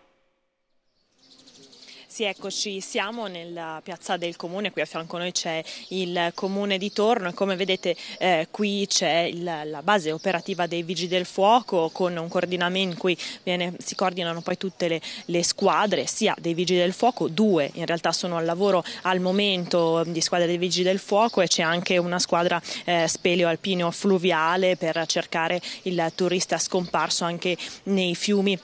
Sì, eccoci, siamo nella piazza del comune, qui a fianco a noi c'è il comune di Torno e come vedete eh, qui c'è il, la base operativa dei Vigili del Fuoco con un coordinamento in cui viene, si coordinano poi tutte le, le, squadre, sia dei Vigili del Fuoco, due in realtà sono al lavoro al momento ehm, di squadra dei Vigili del Fuoco e c'è anche una squadra eh, speleo-alpino-fluviale per cercare il turista scomparso anche nei fiumi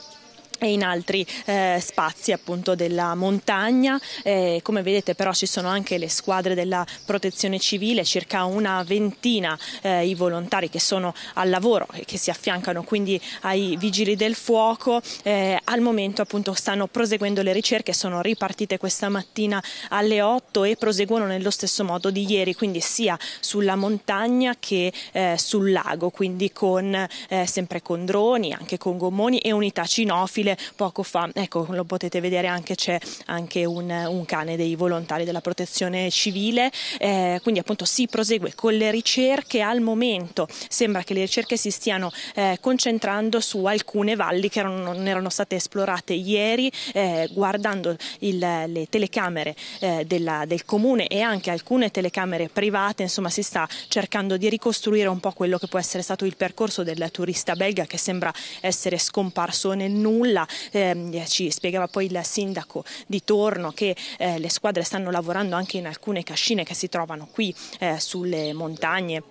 e in altri eh, spazi appunto della montagna. Eh, come vedete però ci sono anche le squadre della protezione civile, circa una ventina eh, i volontari che sono al lavoro e che si affiancano quindi ai vigili del fuoco. Eh, al momento appunto stanno proseguendo le ricerche, sono ripartite questa mattina alle 8 e proseguono nello stesso modo di ieri, quindi sia sulla montagna che eh, sul lago, quindi con, eh, sempre con droni, anche con gommoni e unità cinofile anche poco fa. Ecco, lo potete vedere anche c'è anche un, un, cane dei volontari della protezione civile. Eh, quindi appunto si prosegue con le ricerche. Al momento sembra che le ricerche si stiano eh, concentrando su alcune valli che erano, non erano state esplorate ieri, eh, guardando il, le telecamere eh, della, del comune e anche alcune telecamere private. Insomma, si sta cercando di ricostruire un po' quello che può essere stato il percorso del turista belga che sembra essere scomparso nel nulla nulla, eh, ci spiegava poi il sindaco di Torno che eh, le squadre stanno lavorando anche in alcune cascine che si trovano qui eh, sulle montagne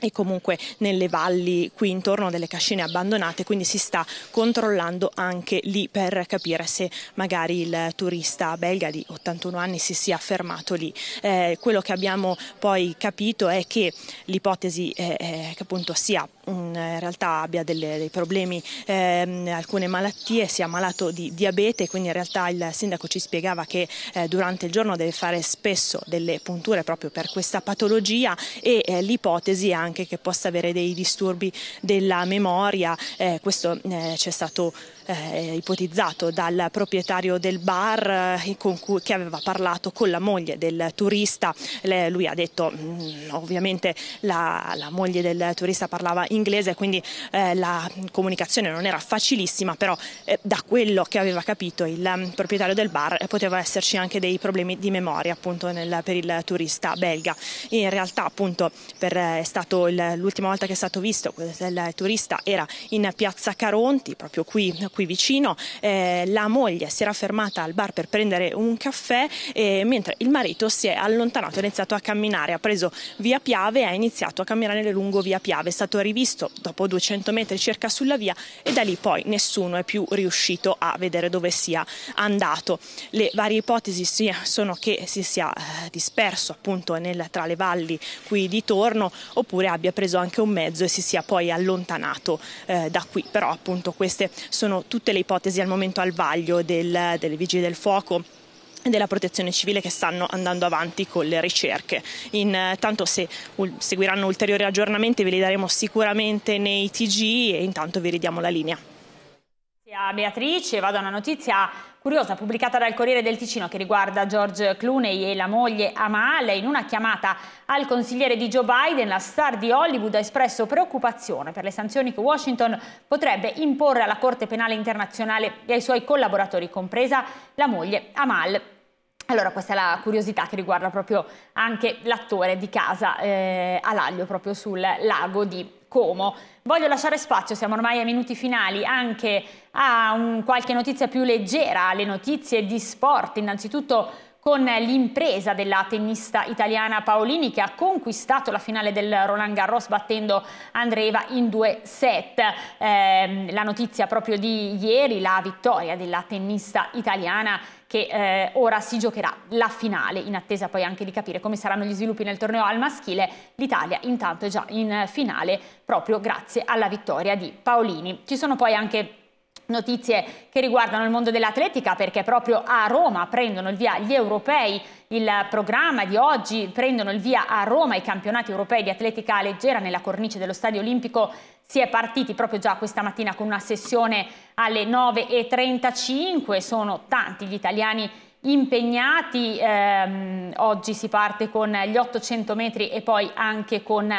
e comunque nelle valli qui intorno delle cascine abbandonate, quindi si sta controllando anche lì per capire se magari il turista belga di 81 anni si sia fermato lì. Eh, quello che abbiamo poi capito è che l'ipotesi eh, eh che appunto sia Mm, eh, in realtà abbia delle, dei problemi, ehm, alcune malattie, sia malato di diabete, quindi in realtà il sindaco ci spiegava che eh, durante il giorno deve fare spesso delle punture proprio per questa patologia e eh, l'ipotesi anche che possa avere dei disturbi della memoria, eh, questo eh, è stato eh, ipotizzato dal proprietario del bar cui, che aveva parlato con la moglie del turista, Le, lui ha detto mh, mm, ovviamente la, la moglie del turista parlava in inglese, quindi eh, la comunicazione non era facilissima, però eh, da quello che aveva capito il um, proprietario del bar eh, poteva esserci anche dei problemi di memoria appunto nel, per il turista belga. In realtà appunto per, eh, l'ultima volta che è stato visto il turista era in piazza Caronti, proprio qui, qui vicino, eh, la moglie si era fermata al bar per prendere un caffè mentre il marito si è allontanato, ha iniziato a camminare, ha preso via Piave e ha iniziato a camminare lungo via Piave, è stato rivisto visto dopo 200 metri circa sulla via e da lì poi nessuno è più riuscito a vedere dove sia andato. Le varie ipotesi sono che si sia eh, disperso appunto nel, tra le valli qui di torno oppure abbia preso anche un mezzo e si sia poi allontanato eh, da qui, però appunto queste sono tutte le ipotesi al momento al vaglio del, delle vigili del fuoco della protezione civile che stanno andando avanti con le ricerche. Intanto eh, se seguiranno ulteriori aggiornamenti ve li daremo sicuramente nei TG e intanto vi ridiamo la linea. A Beatrice, vado a una notizia curiosa pubblicata dal Corriere del Ticino che riguarda George Clooney e la moglie Amal. In una chiamata al consigliere di Joe Biden, la star di Hollywood ha espresso preoccupazione per le sanzioni che Washington potrebbe imporre alla Corte Penale Internazionale e ai suoi collaboratori, compresa la moglie Amal. Allora, questa è la curiosità che riguarda proprio anche l'attore di casa eh, Alaglio, proprio sul lago di Como. Voglio lasciare spazio, siamo ormai ai minuti finali, anche a un, qualche notizia più leggera, alle notizie di sport. Innanzitutto con l'impresa della tennista italiana Paolini che ha conquistato la finale del Roland Garros battendo Andreeva in due set. Eh, la notizia proprio di ieri, la vittoria della tennista italiana che eh, ora si giocherà la finale, in attesa poi anche di capire come saranno gli sviluppi nel torneo al maschile. L'Italia intanto è già in finale proprio grazie alla vittoria di Paolini. Ci sono poi anche notizie che riguardano il mondo dell'atletica perché proprio a Roma prendono il via gli europei, il programma di oggi prendono il via a Roma i campionati europei di atletica leggera nella cornice dello stadio olimpico si è partiti proprio già questa mattina con una sessione alle 9.35, sono tanti gli italiani impegnati, ehm, oggi si parte con gli 800 metri e poi anche con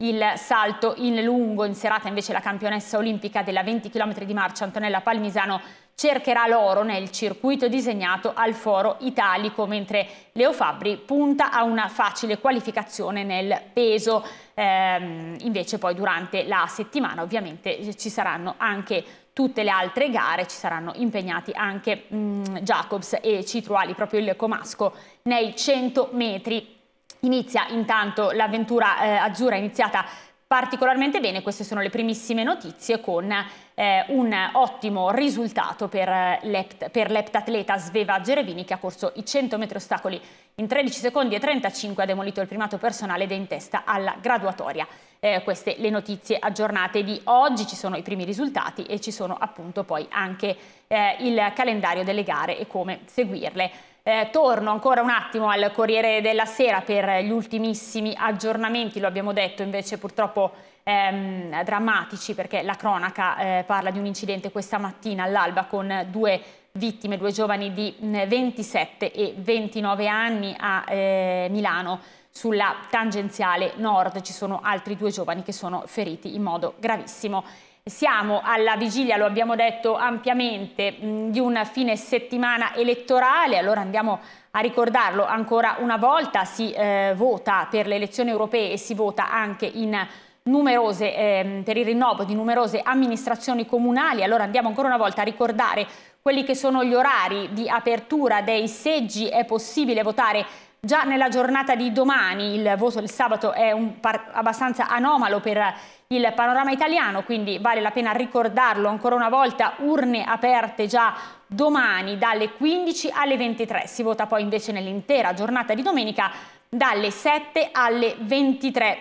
il salto in lungo, in serata invece la campionessa olimpica della 20 km di marcia Antonella Palmisano cercherà l'oro nel circuito disegnato al foro italico, mentre Leo Fabri punta a una facile qualificazione nel peso. Ehm, invece poi durante la settimana ovviamente eh, ci saranno anche tutte le altre gare, ci saranno impegnati anche mh, mm, Jacobs e Citruali, proprio il comasco, nei 100 metri. Inizia intanto l'avventura eh, azzurra, è iniziata particolarmente bene. Queste sono le primissime notizie con eh, un ottimo risultato per, eh, l'eptatleta Sveva Gerevini che ha corso i 100 metri ostacoli in 13 secondi e 35 ha demolito il primato personale ed è in testa alla graduatoria. Eh, queste le notizie aggiornate di oggi, ci sono i primi risultati e ci sono appunto poi anche eh, il calendario delle gare e come seguirle. Eh, torno ancora un attimo al Corriere della Sera per gli ultimissimi aggiornamenti, lo abbiamo detto invece purtroppo ehm, drammatici perché la cronaca eh, parla di un incidente questa mattina all'alba con due vittime, due giovani di 27 mm, e 29 anni a eh, Milano. Sulla tangenziale nord ci sono altri due giovani che sono feriti in modo gravissimo. Siamo alla vigilia, lo abbiamo detto ampiamente, mm, di un fine settimana elettorale, allora andiamo a ricordarlo ancora una volta, si eh, vota per le elezioni europee e si vota anche in numerose, eh, per il rinnovo di numerose amministrazioni comunali, allora andiamo ancora una volta a ricordare quelli che sono gli orari di apertura dei seggi, è possibile votare Già nella giornata di domani il voto del sabato è abbastanza anomalo per il panorama italiano, quindi vale la pena ricordarlo ancora una volta, urne aperte già domani dalle 15 alle 23, si vota poi invece nell'intera giornata di domenica dalle 7 alle 23.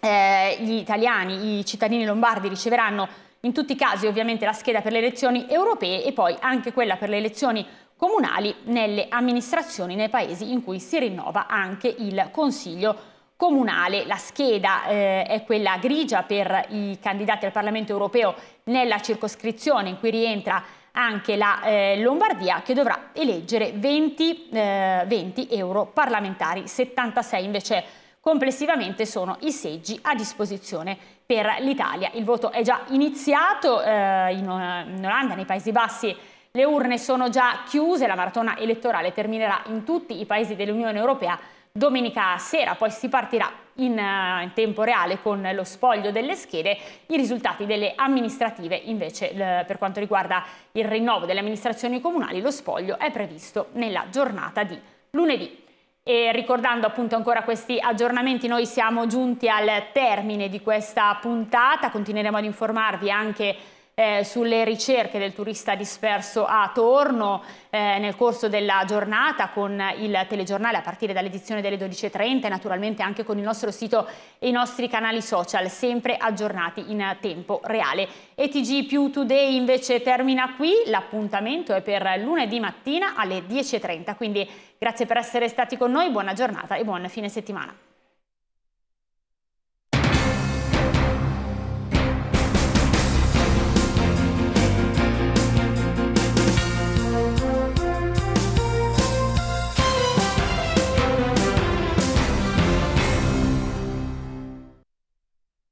Eh, gli italiani, i cittadini lombardi riceveranno in tutti i casi ovviamente la scheda per le elezioni europee e poi anche quella per le elezioni europee comunali nelle amministrazioni nei paesi in cui si rinnova anche il Consiglio comunale. La scheda eh, è quella grigia per i candidati al Parlamento europeo nella circoscrizione in cui rientra anche la eh, Lombardia che dovrà eleggere 20, eh, 20 euro parlamentari, 76 invece complessivamente sono i seggi a disposizione per l'Italia. Il voto è già iniziato eh, in, eh, in Olanda, nei Paesi Bassi le urne sono già chiuse, la maratona elettorale terminerà in tutti i paesi dell'Unione Europea domenica sera, poi si partirà in, eh, in, tempo reale con lo spoglio delle schede, i risultati delle amministrative invece per quanto riguarda il rinnovo delle amministrazioni comunali lo spoglio è previsto nella giornata di lunedì. E ricordando appunto ancora questi aggiornamenti, noi siamo giunti al termine di questa puntata, continueremo ad informarvi anche eh, sulle ricerche del turista disperso a Torno eh, nel corso della giornata con il telegiornale a partire dall'edizione delle 12.30 e naturalmente anche con il nostro sito e i nostri canali social sempre aggiornati in tempo reale. ETG più Today invece termina qui, l'appuntamento è per lunedì mattina alle 10.30, quindi grazie per essere stati con noi, buona giornata e buon fine settimana.